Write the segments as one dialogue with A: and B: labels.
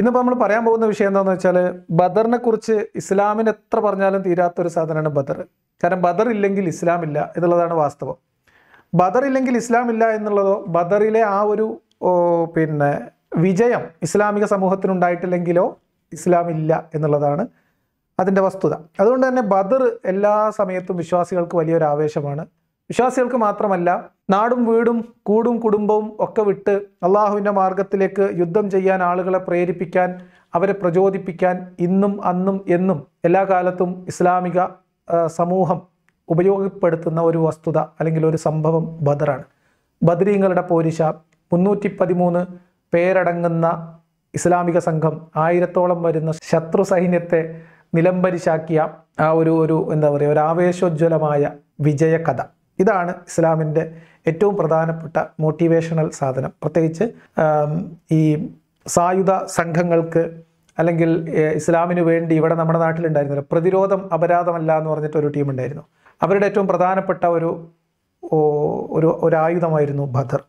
A: ഇന്നിപ്പോൾ നമ്മൾ പറയാൻ പോകുന്ന വിഷയം എന്താണെന്ന് വെച്ചാൽ ബദറിനെ കുറിച്ച് ഇസ്ലാമിന് എത്ര പറഞ്ഞാലും തീരാത്തൊരു സാധനമാണ് ബദർ കാരണം ബദർ ഇല്ലെങ്കിൽ ഇസ്ലാം ഇല്ല എന്നുള്ളതാണ് വാസ്തവം ബദർ ഇല്ലെങ്കിൽ ഇസ്ലാം ഇല്ല എന്നുള്ളതോ ബദറിലെ ആ ഒരു പിന്നെ വിജയം ഇസ്ലാമിക സമൂഹത്തിനുണ്ടായിട്ടില്ലെങ്കിലോ ഇല്ല എന്നുള്ളതാണ് അതിൻ്റെ വസ്തുത അതുകൊണ്ട് തന്നെ ബദർ എല്ലാ സമയത്തും വിശ്വാസികൾക്ക് വലിയൊരു ആവേശമാണ് വിശ്വാസികൾക്ക് മാത്രമല്ല നാടും വീടും കൂടും കുടുംബവും ഒക്കെ വിട്ട് അള്ളാഹുവിൻ്റെ മാർഗത്തിലേക്ക് യുദ്ധം ചെയ്യാൻ ആളുകളെ പ്രേരിപ്പിക്കാൻ അവരെ പ്രചോദിപ്പിക്കാൻ ഇന്നും അന്നും എന്നും എല്ലാ കാലത്തും ഇസ്ലാമിക സമൂഹം ഉപയോഗപ്പെടുത്തുന്ന ഒരു വസ്തുത അല്ലെങ്കിൽ ഒരു സംഭവം ബദറാണ് ബദരീങ്ങളുടെ പോരിശ മുന്നൂറ്റി പതിമൂന്ന് പേരടങ്ങുന്ന ഇസ്ലാമിക സംഘം ആയിരത്തോളം വരുന്ന ശത്രു സൈന്യത്തെ നിലംപരിശാക്കിയ ആ ഒരു ഒരു എന്താ പറയുക ഒരു ആവേശോജ്വലമായ വിജയകഥ ഇതാണ് ഇസ്ലാമിൻ്റെ ഏറ്റവും പ്രധാനപ്പെട്ട മോട്ടിവേഷണൽ സാധനം പ്രത്യേകിച്ച് ഈ സായുധ സംഘങ്ങൾക്ക് അല്ലെങ്കിൽ ഇസ്ലാമിന് വേണ്ടി ഇവിടെ നമ്മുടെ നാട്ടിലുണ്ടായിരുന്നില്ല പ്രതിരോധം അപരാധമല്ല എന്ന് പറഞ്ഞിട്ട് ഒരു ടീം ഉണ്ടായിരുന്നു അവരുടെ ഏറ്റവും പ്രധാനപ്പെട്ട ഒരു ഒരു ഒരായുധമായിരുന്നു ബദർ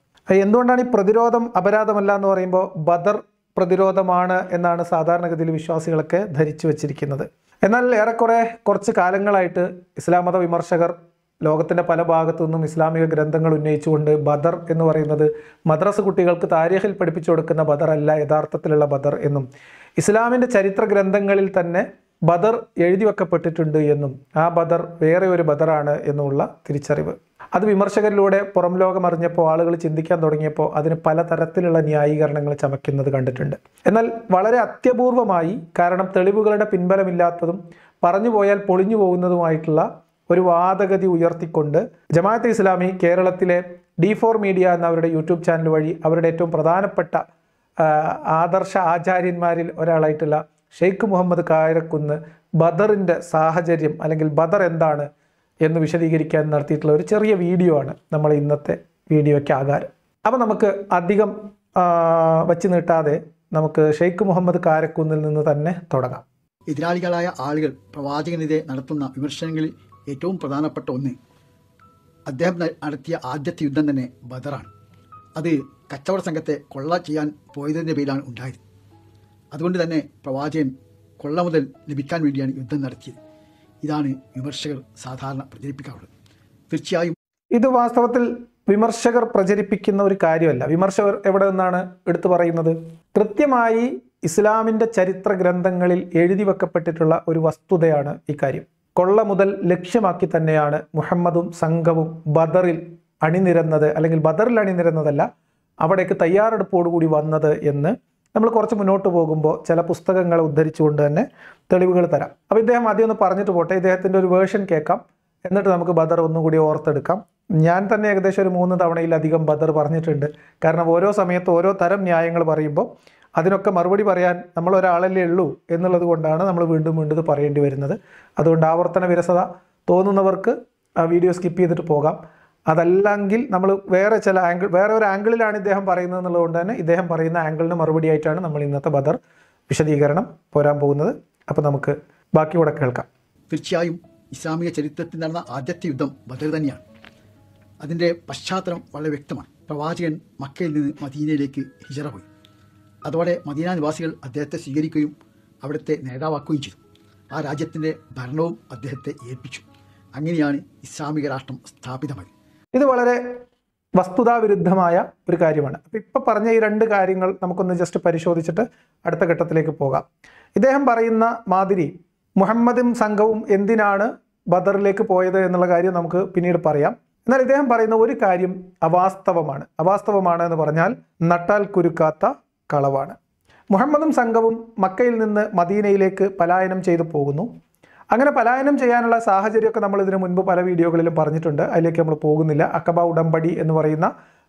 A: എന്തുകൊണ്ടാണ് ഈ പ്രതിരോധം അപരാധമല്ല എന്ന് പറയുമ്പോൾ ബദർ പ്രതിരോധമാണ് എന്നാണ് സാധാരണഗതിയിൽ വിശ്വാസികളൊക്കെ ധരിച്ചു വച്ചിരിക്കുന്നത് എന്നാൽ ഏറെക്കുറെ കുറച്ച് കാലങ്ങളായിട്ട് ഇസ്ലാം മത വിമർശകർ ലോകത്തിൻ്റെ പല ഭാഗത്തു നിന്നും ഇസ്ലാമിക ഗ്രന്ഥങ്ങൾ ഉന്നയിച്ചുകൊണ്ട് ബദർ എന്ന് പറയുന്നത് മദ്രസ കുട്ടികൾക്ക് താരീഖിൽ പഠിപ്പിച്ചു കൊടുക്കുന്ന ബദർ അല്ല യഥാർത്ഥത്തിലുള്ള ബദർ എന്നും ഇസ്ലാമിൻ്റെ ചരിത്ര ഗ്രന്ഥങ്ങളിൽ തന്നെ ബദർ എഴുതി വെക്കപ്പെട്ടിട്ടുണ്ട് എന്നും ആ ബദർ വേറെ ഒരു ബദറാണ് എന്നുമുള്ള തിരിച്ചറിവ് അത് വിമർശകരിലൂടെ പുറം ലോകം അറിഞ്ഞപ്പോൾ ആളുകൾ ചിന്തിക്കാൻ തുടങ്ങിയപ്പോൾ അതിന് പലതരത്തിലുള്ള ന്യായീകരണങ്ങൾ ചമയ്ക്കുന്നത് കണ്ടിട്ടുണ്ട് എന്നാൽ വളരെ അത്യപൂർവമായി കാരണം തെളിവുകളുടെ പിൻബലമില്ലാത്തതും പറഞ്ഞു പോയാൽ പൊളിഞ്ഞു പോകുന്നതുമായിട്ടുള്ള ഒരു വാദഗതി ഉയർത്തിക്കൊണ്ട് ജമാഅത്തെ ഇസ്ലാമി കേരളത്തിലെ ഡി ഫോർ മീഡിയ എന്ന അവരുടെ യൂട്യൂബ് ചാനൽ വഴി അവരുടെ ഏറ്റവും പ്രധാനപ്പെട്ട ആദർശ ആചാര്യന്മാരിൽ ഒരാളായിട്ടുള്ള ഷെയ്ഖ് മുഹമ്മദ് കായരക്കുന്ന് ബദറിൻ്റെ സാഹചര്യം അല്ലെങ്കിൽ ബദർ എന്താണ് എന്ന് വിശദീകരിക്കാൻ നടത്തിയിട്ടുള്ള ഒരു ചെറിയ വീഡിയോ ആണ് നമ്മൾ ഇന്നത്തെ വീഡിയോയ്ക്ക് ആകാരം അപ്പോൾ നമുക്ക് അധികം വച്ച് നീട്ടാതെ നമുക്ക് ഷെയ്ഖ് മുഹമ്മദ് കാരക്കുന്നിൽ നിന്ന് തന്നെ തുടങ്ങാം
B: എതിരാളികളായ ആളുകൾ പ്രവാചകനെതിരെ നടത്തുന്ന വിമർശനങ്ങളിൽ ഏറ്റവും പ്രധാനപ്പെട്ട ഒന്ന് അദ്ദേഹം നടത്തിയ ആദ്യത്തെ യുദ്ധം തന്നെ ബദറാണ് അത് കച്ചവട സംഘത്തെ കൊള്ള ചെയ്യാൻ പോയതിൻ്റെ പേരിലാണ് ഉണ്ടായത് അതുകൊണ്ട് തന്നെ പ്രവാചകൻ കൊള്ള മുതൽ ലഭിക്കാൻ വേണ്ടിയാണ് യുദ്ധം നടത്തിയത് ഇതാണ്
A: വിമർശകർ സാധാരണ പ്രചരിപ്പിക്കാറുള്ളത് തീർച്ചയായും ഇത് വാസ്തവത്തിൽ വിമർശകർ പ്രചരിപ്പിക്കുന്ന ഒരു കാര്യമല്ല വിമർശകർ എവിടെ നിന്നാണ് എടുത്തു പറയുന്നത് കൃത്യമായി ഇസ്ലാമിൻ്റെ ചരിത്ര ഗ്രന്ഥങ്ങളിൽ എഴുതി വെക്കപ്പെട്ടിട്ടുള്ള ഒരു വസ്തുതയാണ് ഇക്കാര്യം കൊള്ള മുതൽ ലക്ഷ്യമാക്കി തന്നെയാണ് മുഹമ്മദും സംഘവും ബദറിൽ അണിനിരന്നത് അല്ലെങ്കിൽ ബദറിൽ അണിനിരന്നതല്ല അവിടേക്ക് തയ്യാറെടുപ്പോടുകൂടി വന്നത് എന്ന് നമ്മൾ കുറച്ച് മുന്നോട്ട് പോകുമ്പോൾ ചില പുസ്തകങ്ങളെ ഉദ്ധരിച്ചുകൊണ്ട് തന്നെ തെളിവുകൾ തരാം അപ്പോൾ ഇദ്ദേഹം ആദ്യം ഒന്ന് പറഞ്ഞിട്ട് പോട്ടെ ഇദ്ദേഹത്തിൻ്റെ ഒരു വേർഷൻ കേൾക്കാം എന്നിട്ട് നമുക്ക് ബദർ ഒന്നുകൂടി ഓർത്തെടുക്കാം ഞാൻ തന്നെ ഏകദേശം ഒരു മൂന്ന് തവണയിലധികം ബദർ പറഞ്ഞിട്ടുണ്ട് കാരണം ഓരോ സമയത്ത് ഓരോ തരം ന്യായങ്ങൾ പറയുമ്പോൾ അതിനൊക്കെ മറുപടി പറയാൻ നമ്മൾ ഒരാളല്ലേ ഉള്ളൂ എന്നുള്ളത് കൊണ്ടാണ് നമ്മൾ വീണ്ടും വീണ്ടും പറയേണ്ടി വരുന്നത് അതുകൊണ്ട് ആവർത്തന വിരസത തോന്നുന്നവർക്ക് ആ വീഡിയോ സ്കിപ്പ് ചെയ്തിട്ട് പോകാം അതല്ലെങ്കിൽ നമ്മൾ വേറെ ചില ആംഗിൾ വേറെ ഒരു ആംഗിളിലാണ് ഇദ്ദേഹം പറയുന്നത് എന്നുള്ളതുകൊണ്ട് തന്നെ ഇദ്ദേഹം പറയുന്ന ആംഗിളിന് മറുപടിയായിട്ടാണ് നമ്മൾ ഇന്നത്തെ ബദർ വിശദീകരണം പോരാൻ പോകുന്നത് അപ്പോൾ നമുക്ക് ബാക്കി കൂടെ കേൾക്കാം തീർച്ചയായും
B: ഇസ്ലാമിക ചരിത്രത്തിൽ നടന്ന ആദ്യത്തെ യുദ്ധം ബദർ തന്നെയാണ് അതിൻ്റെ പശ്ചാത്തലം വളരെ വ്യക്തമാണ് പ്രവാചകൻ മക്കയിൽ നിന്ന് മദീനയിലേക്ക് ഹിജറ പോയി അതോടെ മദീന നിവാസികൾ അദ്ദേഹത്തെ സ്വീകരിക്കുകയും അവിടുത്തെ നേതാവാക്കുകയും ചെയ്തു ആ രാജ്യത്തിൻ്റെ ഭരണവും അദ്ദേഹത്തെ
A: ഏൽപ്പിച്ചു അങ്ങനെയാണ് ഇസ്ലാമിക രാഷ്ട്രം സ്ഥാപിതമായത് ഇത് വളരെ വസ്തുതാവിരുദ്ധമായ ഒരു കാര്യമാണ് അപ്പം ഇപ്പം പറഞ്ഞ ഈ രണ്ട് കാര്യങ്ങൾ നമുക്കൊന്ന് ജസ്റ്റ് പരിശോധിച്ചിട്ട് അടുത്ത ഘട്ടത്തിലേക്ക് പോകാം ഇദ്ദേഹം പറയുന്ന മാതിരി മുഹമ്മദും സംഘവും എന്തിനാണ് ബദറിലേക്ക് പോയത് എന്നുള്ള കാര്യം നമുക്ക് പിന്നീട് പറയാം എന്നാൽ ഇദ്ദേഹം പറയുന്ന ഒരു കാര്യം അവാസ്തവമാണ് അവാസ്തവമാണ് എന്ന് പറഞ്ഞാൽ നട്ടാൽ കുരുക്കാത്ത കളവാണ് മുഹമ്മദും സംഘവും മക്കയിൽ നിന്ന് മദീനയിലേക്ക് പലായനം ചെയ്തു പോകുന്നു അങ്ങനെ പലായനം ചെയ്യാനുള്ള സാഹചര്യമൊക്കെ നമ്മൾ ഇതിനു മുൻപ് പല വീഡിയോകളിലും പറഞ്ഞിട്ടുണ്ട് അതിലേക്ക് നമ്മൾ പോകുന്നില്ല അക്കബ ഉടമ്പടി എന്ന് പറയുന്ന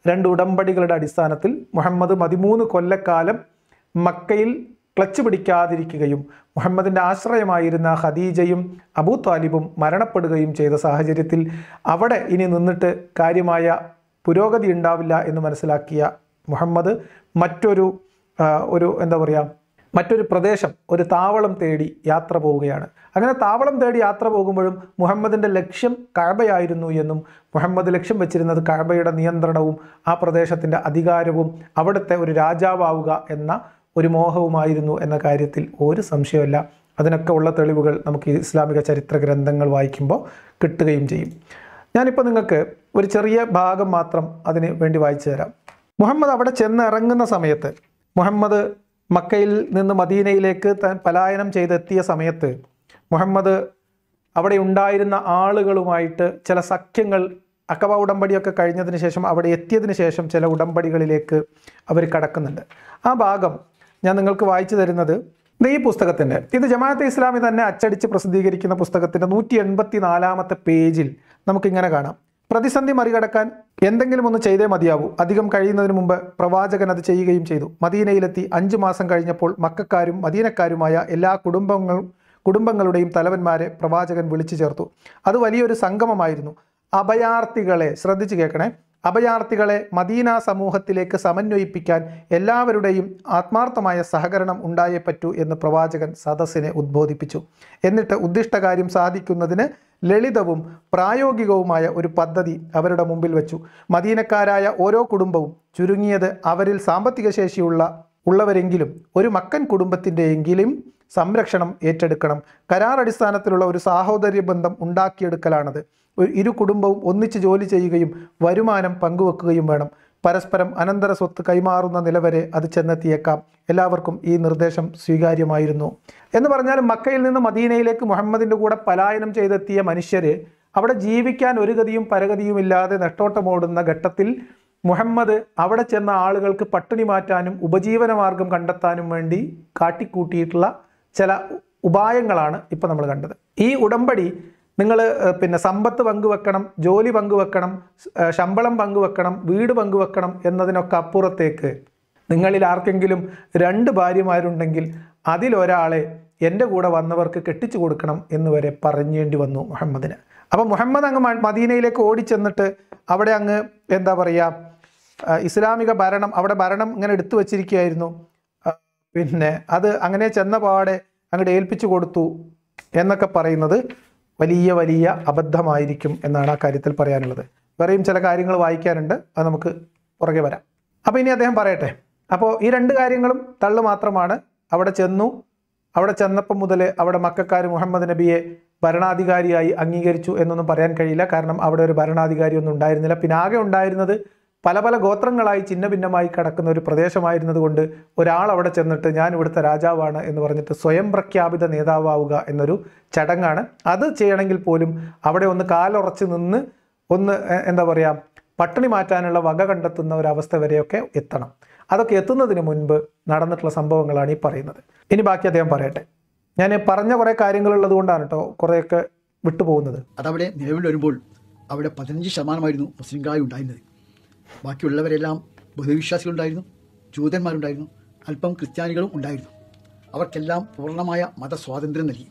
A: രണ്ട് ഉടമ്പടികളുടെ അടിസ്ഥാനത്തിൽ മുഹമ്മദ് പതിമൂന്ന് കൊല്ലക്കാലം മക്കയിൽ ക്ലച്ച് പിടിക്കാതിരിക്കുകയും മുഹമ്മദിൻ്റെ ആശ്രയമായിരുന്ന ഖദീജയും അബൂ താലിബും മരണപ്പെടുകയും ചെയ്ത സാഹചര്യത്തിൽ അവിടെ ഇനി നിന്നിട്ട് കാര്യമായ പുരോഗതി ഉണ്ടാവില്ല എന്ന് മനസ്സിലാക്കിയ മുഹമ്മദ് മറ്റൊരു ഒരു എന്താ പറയുക മറ്റൊരു പ്രദേശം ഒരു താവളം തേടി യാത്ര പോവുകയാണ് അങ്ങനെ താവളം തേടി യാത്ര പോകുമ്പോഴും മുഹമ്മദിൻ്റെ ലക്ഷ്യം കഴബയായിരുന്നു എന്നും മുഹമ്മദ് ലക്ഷ്യം വെച്ചിരുന്നത് കഴബയുടെ നിയന്ത്രണവും ആ പ്രദേശത്തിൻ്റെ അധികാരവും അവിടുത്തെ ഒരു രാജാവാവുക എന്ന ഒരു മോഹവുമായിരുന്നു എന്ന കാര്യത്തിൽ ഒരു സംശയമല്ല അതിനൊക്കെ ഉള്ള തെളിവുകൾ നമുക്ക് ഇസ്ലാമിക ചരിത്ര ഗ്രന്ഥങ്ങൾ വായിക്കുമ്പോൾ കിട്ടുകയും ചെയ്യും ഞാനിപ്പോൾ നിങ്ങൾക്ക് ഒരു ചെറിയ ഭാഗം മാത്രം അതിന് വേണ്ടി വായിച്ചു തരാം മുഹമ്മദ് അവിടെ ചെന്ന് ഇറങ്ങുന്ന സമയത്ത് മുഹമ്മദ് മക്കയിൽ നിന്ന് മദീനയിലേക്ക് പലായനം ചെയ്തെത്തിയ സമയത്ത് മുഹമ്മദ് അവിടെ ഉണ്ടായിരുന്ന ആളുകളുമായിട്ട് ചില സഖ്യങ്ങൾ അക്കബ ഉടമ്പടിയൊക്കെ കഴിഞ്ഞതിന് ശേഷം അവിടെ എത്തിയതിന് ശേഷം ചില ഉടമ്പടികളിലേക്ക് അവർ കടക്കുന്നുണ്ട് ആ ഭാഗം ഞാൻ നിങ്ങൾക്ക് വായിച്ചു തരുന്നത് ഈ പുസ്തകത്തിൻ്റെ ഇത് ജമാഅത്തെ ഇസ്ലാമി തന്നെ അച്ചടിച്ച് പ്രസിദ്ധീകരിക്കുന്ന പുസ്തകത്തിൻ്റെ നൂറ്റി എൺപത്തി നാലാമത്തെ പേജിൽ നമുക്കിങ്ങനെ കാണാം പ്രതിസന്ധി മറികടക്കാൻ എന്തെങ്കിലും ഒന്ന് ചെയ്തേ മതിയാവൂ അധികം കഴിയുന്നതിന് മുമ്പ് പ്രവാചകൻ അത് ചെയ്യുകയും ചെയ്തു മദീനയിലെത്തി അഞ്ച് മാസം കഴിഞ്ഞപ്പോൾ മക്കാരും മദീനക്കാരുമായ എല്ലാ കുടുംബങ്ങളും കുടുംബങ്ങളുടെയും തലവന്മാരെ പ്രവാചകൻ വിളിച്ചു ചേർത്തു അത് വലിയൊരു സംഗമമായിരുന്നു അഭയാർത്ഥികളെ ശ്രദ്ധിച്ചു കേൾക്കണേ അഭയാർത്ഥികളെ മദീന സമൂഹത്തിലേക്ക് സമന്വയിപ്പിക്കാൻ എല്ലാവരുടെയും ആത്മാർത്ഥമായ സഹകരണം ഉണ്ടായേ പറ്റൂ എന്ന് പ്രവാചകൻ സദസ്സിനെ ഉദ്ബോധിപ്പിച്ചു എന്നിട്ട് ഉദ്ദിഷ്ടകാര്യം സാധിക്കുന്നതിന് ലളിതവും പ്രായോഗികവുമായ ഒരു പദ്ധതി അവരുടെ മുമ്പിൽ വെച്ചു മദീനക്കാരായ ഓരോ കുടുംബവും ചുരുങ്ങിയത് അവരിൽ സാമ്പത്തിക ശേഷിയുള്ള ഉള്ളവരെങ്കിലും ഒരു മക്കൻ കുടുംബത്തിൻ്റെയെങ്കിലും സംരക്ഷണം ഏറ്റെടുക്കണം കരാർ അടിസ്ഥാനത്തിലുള്ള ഒരു സാഹോദര്യ ബന്ധം ഉണ്ടാക്കിയെടുക്കലാണത് ഇരു കുടുംബവും ഒന്നിച്ച് ജോലി ചെയ്യുകയും വരുമാനം പങ്കുവെക്കുകയും വേണം പരസ്പരം അനന്തര സ്വത്ത് കൈമാറുന്ന നിലവരെ അത് ചെന്നെത്തിയേക്കാം എല്ലാവർക്കും ഈ നിർദ്ദേശം സ്വീകാര്യമായിരുന്നു എന്ന് പറഞ്ഞാൽ മക്കയിൽ നിന്ന് മദീനയിലേക്ക് മുഹമ്മദിൻ്റെ കൂടെ പലായനം ചെയ്തെത്തിയ മനുഷ്യർ അവിടെ ജീവിക്കാൻ ഒരു ഗതിയും പരഗതിയുമില്ലാതെ നെട്ടോട്ടമോടുന്ന ഘട്ടത്തിൽ മുഹമ്മദ് അവിടെ ചെന്ന ആളുകൾക്ക് പട്ടിണി മാറ്റാനും ഉപജീവനമാർഗം കണ്ടെത്താനും വേണ്ടി കാട്ടിക്കൂട്ടിയിട്ടുള്ള ചില ഉപായങ്ങളാണ് ഇപ്പോൾ നമ്മൾ കണ്ടത് ഈ ഉടമ്പടി നിങ്ങൾ പിന്നെ സമ്പത്ത് പങ്കുവെക്കണം ജോലി പങ്കുവെക്കണം ശമ്പളം പങ്കുവെക്കണം വീട് പങ്കുവെക്കണം എന്നതിനൊക്കെ അപ്പുറത്തേക്ക് നിങ്ങളിൽ ആർക്കെങ്കിലും രണ്ട് ഭാര്യമാരുണ്ടെങ്കിൽ അതിലൊരാളെ എൻ്റെ കൂടെ വന്നവർക്ക് കെട്ടിച്ചു കൊടുക്കണം എന്ന് വരെ പറഞ്ഞേണ്ടി വന്നു മുഹമ്മദിന് അപ്പം മുഹമ്മദ് അങ്ങ് മദീനയിലേക്ക് ഓടിച്ചെന്നിട്ട് അവിടെ അങ്ങ് എന്താ പറയുക ഇസ്ലാമിക ഭരണം അവിടെ ഭരണം ഇങ്ങനെ എടുത്തു വച്ചിരിക്കുകയായിരുന്നു പിന്നെ അത് അങ്ങനെ ചെന്ന പാടെ അങ്ങോട്ട് ഏൽപ്പിച്ചു കൊടുത്തു എന്നൊക്കെ പറയുന്നത് വലിയ വലിയ അബദ്ധമായിരിക്കും എന്നാണ് ആ കാര്യത്തിൽ പറയാനുള്ളത് വേറെയും ചില കാര്യങ്ങൾ വായിക്കാനുണ്ട് അത് നമുക്ക് പുറകെ വരാം അപ്പോൾ ഇനി അദ്ദേഹം പറയട്ടെ അപ്പോൾ ഈ രണ്ട് കാര്യങ്ങളും തള്ളു മാത്രമാണ് അവിടെ ചെന്നു അവിടെ ചെന്നപ്പം മുതൽ അവിടെ മക്കാർ മുഹമ്മദ് നബിയെ ഭരണാധികാരിയായി അംഗീകരിച്ചു എന്നൊന്നും പറയാൻ കഴിയില്ല കാരണം അവിടെ ഒരു ഭരണാധികാരി ഒന്നും ഉണ്ടായിരുന്നില്ല പിന്നെ ആകെ ഉണ്ടായിരുന്നത് പല പല ഗോത്രങ്ങളായി ചിന്ന ഭിന്നമായി കിടക്കുന്ന ഒരു പ്രദേശമായിരുന്നതുകൊണ്ട് ഒരാൾ അവിടെ ചെന്നിട്ട് ഞാൻ ഇവിടുത്തെ രാജാവാണ് എന്ന് പറഞ്ഞിട്ട് സ്വയം പ്രഖ്യാപിത നേതാവുക എന്നൊരു ചടങ്ങാണ് അത് ചെയ്യണമെങ്കിൽ പോലും അവിടെ ഒന്ന് കാലുറച്ച് നിന്ന് ഒന്ന് എന്താ പറയുക പട്ടിണി മാറ്റാനുള്ള വക കണ്ടെത്തുന്ന ഒരവസ്ഥ വരെയൊക്കെ എത്തണം അതൊക്കെ എത്തുന്നതിന് മുൻപ് നടന്നിട്ടുള്ള സംഭവങ്ങളാണ് ഈ പറയുന്നത് ഇനി ബാക്കി അദ്ദേഹം പറയട്ടെ ഞാൻ പറഞ്ഞ കുറേ കാര്യങ്ങളുള്ളത് കൊണ്ടാണ് കേട്ടോ കുറേയൊക്കെ വിട്ടുപോകുന്നത് അതവിടെ നിലവിൽ വരുമ്പോൾ അവിടെ പതിനഞ്ച് ശതമാനമായിരുന്നു മുസ്ലിംകളായി ഉണ്ടായിരുന്നത്
B: ബാക്കിയുള്ളവരെല്ലാം ബഹുവിശ്വാസികളുണ്ടായിരുന്നു ജൂതന്മാരുണ്ടായിരുന്നു അല്പം ക്രിസ്ത്യാനികളും ഉണ്ടായിരുന്നു അവർക്കെല്ലാം പൂർണ്ണമായ മതസ്വാതന്ത്ര്യം നൽകി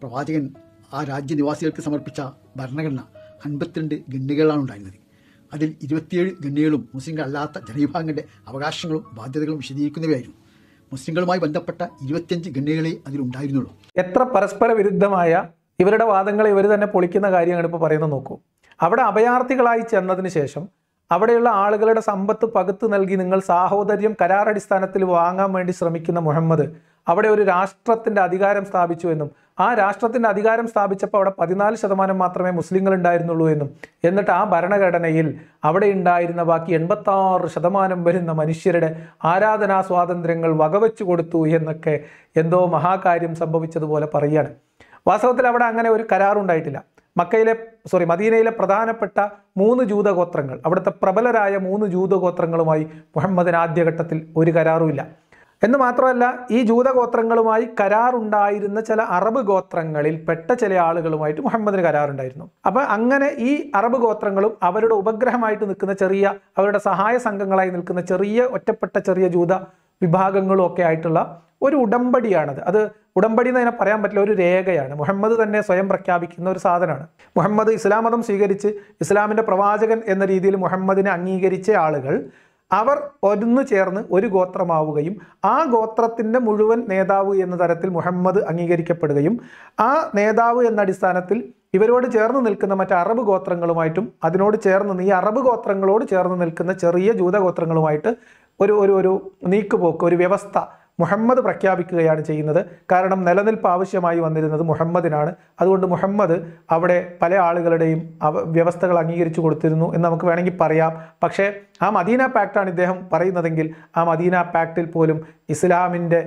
B: പ്രവാചകൻ ആ രാജ്യനിവാസികൾക്ക് സമർപ്പിച്ച ഭരണഘടന അൻപത്തിരണ്ട് ഗണ്ണികളാണ് ഉണ്ടായിരുന്നത് അതിൽ ഇരുപത്തിയേഴ് ഗണ്ണികളും മുസ്ലിങ്ങളല്ലാത്ത ജനവിഭാഗങ്ങളുടെ അവകാശങ്ങളും ബാധ്യതകളും വിശദീകരിക്കുന്നവയായിരുന്നു മുസ്ലിങ്ങളുമായി ബന്ധപ്പെട്ട
A: ഇരുപത്തിയഞ്ച് ഗണ്ണികളെ അതിലുണ്ടായിരുന്നുള്ളൂ എത്ര പരസ്പര വിരുദ്ധമായ ഇവരുടെ വാദങ്ങളെ ഇവർ തന്നെ പൊളിക്കുന്ന കാര്യമാണ് ഇപ്പോൾ പറയുന്നത് നോക്കൂ അവിടെ അഭയാർത്ഥികളായി ചെന്നതിന് ശേഷം അവിടെയുള്ള ആളുകളുടെ സമ്പത്ത് പകുത്തു നൽകി നിങ്ങൾ സാഹോദര്യം കരാറടിസ്ഥാനത്തിൽ വാങ്ങാൻ വേണ്ടി ശ്രമിക്കുന്ന മുഹമ്മദ് അവിടെ ഒരു രാഷ്ട്രത്തിൻ്റെ അധികാരം സ്ഥാപിച്ചു എന്നും ആ രാഷ്ട്രത്തിൻ്റെ അധികാരം സ്ഥാപിച്ചപ്പോൾ അവിടെ പതിനാല് ശതമാനം മാത്രമേ മുസ്ലിങ്ങൾ ഉണ്ടായിരുന്നുള്ളൂ എന്നും എന്നിട്ട് ആ ഭരണഘടനയിൽ അവിടെ ഉണ്ടായിരുന്ന ബാക്കി എൺപത്താറ് ശതമാനം വരുന്ന മനുഷ്യരുടെ ആരാധനാ സ്വാതന്ത്ര്യങ്ങൾ വകവെച്ചു കൊടുത്തു എന്നൊക്കെ എന്തോ മഹാകാര്യം സംഭവിച്ചതുപോലെ പറയാണ് വാസ്തവത്തിൽ അവിടെ അങ്ങനെ ഒരു കരാറുണ്ടായിട്ടില്ല മക്കയിലെ സോറി മദീനയിലെ പ്രധാനപ്പെട്ട മൂന്ന് ജൂതഗോത്രങ്ങൾ അവിടുത്തെ പ്രബലരായ മൂന്ന് ജൂതഗോത്രങ്ങളുമായി മുഹമ്മദിന് ആദ്യഘട്ടത്തിൽ ഒരു കരാറുമില്ല എന്ന് മാത്രമല്ല ഈ ജൂതഗോത്രങ്ങളുമായി കരാറുണ്ടായിരുന്ന ചില അറബ് ഗോത്രങ്ങളിൽ പെട്ട ചില ആളുകളുമായിട്ട് മുഹമ്മദിന് കരാറുണ്ടായിരുന്നു അപ്പൊ അങ്ങനെ ഈ അറബ് ഗോത്രങ്ങളും അവരുടെ ഉപഗ്രഹമായിട്ട് നിൽക്കുന്ന ചെറിയ അവരുടെ സഹായ സംഘങ്ങളായി നിൽക്കുന്ന ചെറിയ ഒറ്റപ്പെട്ട ചെറിയ ജൂത വിഭാഗങ്ങളും ഒക്കെ ആയിട്ടുള്ള ഒരു ഉടമ്പടിയാണത് അത് ഉടമ്പടി എന്ന് അതിനെ പറയാൻ പറ്റില്ല ഒരു രേഖയാണ് മുഹമ്മദ് തന്നെ സ്വയം പ്രഖ്യാപിക്കുന്ന ഒരു സാധനമാണ് മുഹമ്മദ് ഇസ്ലാം മതം സ്വീകരിച്ച് ഇസ്ലാമിൻ്റെ പ്രവാചകൻ എന്ന രീതിയിൽ മുഹമ്മദിനെ അംഗീകരിച്ച ആളുകൾ അവർ ഒന്നു ചേർന്ന് ഒരു ഗോത്രമാവുകയും ആ ഗോത്രത്തിൻ്റെ മുഴുവൻ നേതാവ് എന്ന തരത്തിൽ മുഹമ്മദ് അംഗീകരിക്കപ്പെടുകയും ആ നേതാവ് എന്ന അടിസ്ഥാനത്തിൽ ഇവരോട് ചേർന്ന് നിൽക്കുന്ന മറ്റ് അറബ് ഗോത്രങ്ങളുമായിട്ടും അതിനോട് ചേർന്ന് ഈ അറബ് ഗോത്രങ്ങളോട് ചേർന്ന് നിൽക്കുന്ന ചെറിയ ജൂതഗോത്രങ്ങളുമായിട്ട് ഒരു ഒരു ഒരു നീക്കുപോക്ക് ഒരു വ്യവസ്ഥ മുഹമ്മദ് പ്രഖ്യാപിക്കുകയാണ് ചെയ്യുന്നത് കാരണം നിലനിൽപ്പ് ആവശ്യമായി വന്നിരുന്നത് മുഹമ്മദിനാണ് അതുകൊണ്ട് മുഹമ്മദ് അവിടെ പല ആളുകളുടെയും വ്യവസ്ഥകൾ അംഗീകരിച്ചു കൊടുത്തിരുന്നു എന്ന് നമുക്ക് വേണമെങ്കിൽ പറയാം പക്ഷേ ആ മദീന പാക്റ്റാണ് ഇദ്ദേഹം പറയുന്നതെങ്കിൽ ആ മദീന പാക്റ്റിൽ പോലും ഇസ്ലാമിൻ്റെ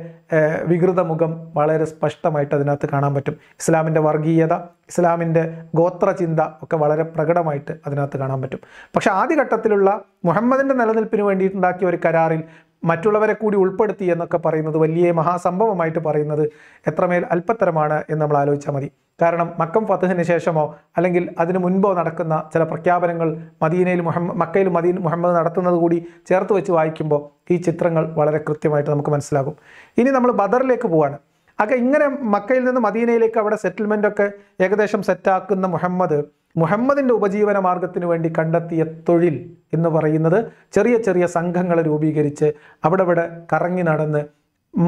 A: വികൃത മുഖം വളരെ സ്പഷ്ടമായിട്ട് അതിനകത്ത് കാണാൻ പറ്റും ഇസ്ലാമിൻ്റെ വർഗീയത ഇസ്ലാമിൻ്റെ ഗോത്രചിന്ത ഒക്കെ വളരെ പ്രകടമായിട്ട് അതിനകത്ത് കാണാൻ പറ്റും പക്ഷേ ആദ്യഘട്ടത്തിലുള്ള മുഹമ്മദിൻ്റെ നിലനിൽപ്പിന് വേണ്ടിയിട്ടുണ്ടാക്കിയ ഒരു കരാറിൽ മറ്റുള്ളവരെ കൂടി ഉൾപ്പെടുത്തി എന്നൊക്കെ പറയുന്നത് വലിയ മഹാസംഭവമായിട്ട് പറയുന്നത് എത്രമേൽ അല്പത്തരമാണ് എന്ന് നമ്മൾ ആലോചിച്ചാൽ മതി കാരണം മക്കം ഫത്തഹിന് ശേഷമോ അല്ലെങ്കിൽ അതിനു മുൻപോ നടക്കുന്ന ചില പ്രഖ്യാപനങ്ങൾ മദീനയിൽ മുഹമ്മ മക്കയിൽ മദീൻ മുഹമ്മദ് നടത്തുന്നത് കൂടി ചേർത്ത് വെച്ച് വായിക്കുമ്പോൾ ഈ ചിത്രങ്ങൾ വളരെ കൃത്യമായിട്ട് നമുക്ക് മനസ്സിലാകും ഇനി നമ്മൾ ബദറിലേക്ക് പോവാണ് അപ്പം ഇങ്ങനെ മക്കയിൽ നിന്ന് മദീനയിലേക്ക് അവിടെ സെറ്റിൽമെൻ്റ് ഒക്കെ ഏകദേശം സെറ്റാക്കുന്ന മുഹമ്മദ് മുഹമ്മദിൻ്റെ ഉപജീവന മാർഗത്തിന് വേണ്ടി കണ്ടെത്തിയ തൊഴിൽ എന്ന് പറയുന്നത് ചെറിയ ചെറിയ സംഘങ്ങളെ രൂപീകരിച്ച് അവിടെ ഇവിടെ കറങ്ങി നടന്ന്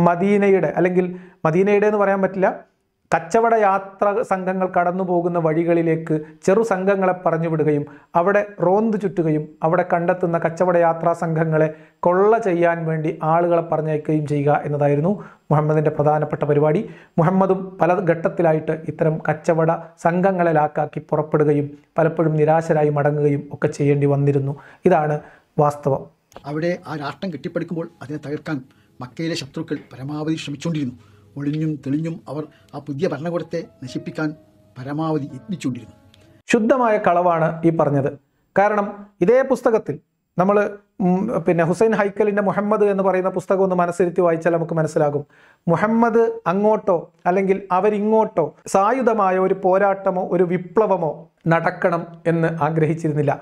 A: മദീനയുടെ അല്ലെങ്കിൽ മദീനയുടെ എന്ന് പറയാൻ പറ്റില്ല കച്ചവട യാത്ര സംഘങ്ങൾ കടന്നു പോകുന്ന വഴികളിലേക്ക് ചെറു സംഘങ്ങളെ പറഞ്ഞുവിടുകയും അവിടെ റോന്ത് ചുറ്റുകയും അവിടെ കണ്ടെത്തുന്ന കച്ചവട യാത്രാ സംഘങ്ങളെ കൊള്ള ചെയ്യാൻ വേണ്ടി ആളുകളെ പറഞ്ഞയക്കുകയും ചെയ്യുക എന്നതായിരുന്നു മുഹമ്മദിൻ്റെ പ്രധാനപ്പെട്ട പരിപാടി മുഹമ്മദും പല ഘട്ടത്തിലായിട്ട് ഇത്തരം കച്ചവട സംഘങ്ങളെ ലാക്കാക്കി പുറപ്പെടുകയും പലപ്പോഴും നിരാശരായി മടങ്ങുകയും ഒക്കെ ചെയ്യേണ്ടി വന്നിരുന്നു ഇതാണ് വാസ്തവം
B: അവിടെ ആ രാഷ്ട്രം കെട്ടിപ്പടുക്കുമ്പോൾ അതിനെ തകർക്കാൻ മക്കയിലെ ശത്രുക്കൾ പരമാവധി ശ്രമിച്ചുകൊണ്ടിരുന്നു ഒളിഞ്ഞും തെളിഞ്ഞും അവർ ആ പുതിയ ഭരണകൂടത്തെ നശിപ്പിക്കാൻ പരമാവധി യത്നിച്ചുകൊണ്ടിരുന്നു
A: ശുദ്ധമായ കളവാണ് ഈ പറഞ്ഞത് കാരണം ഇതേ പുസ്തകത്തിൽ നമ്മൾ പിന്നെ ഹുസൈൻ ഹൈക്കലിൻ്റെ മുഹമ്മദ് എന്ന് പറയുന്ന പുസ്തകം ഒന്ന് മനസ്സിരുത്തി വായിച്ചാൽ നമുക്ക് മനസ്സിലാകും മുഹമ്മദ് അങ്ങോട്ടോ അല്ലെങ്കിൽ അവരിങ്ങോട്ടോ സായുധമായ ഒരു പോരാട്ടമോ ഒരു വിപ്ലവമോ നടക്കണം എന്ന് ആഗ്രഹിച്ചിരുന്നില്ല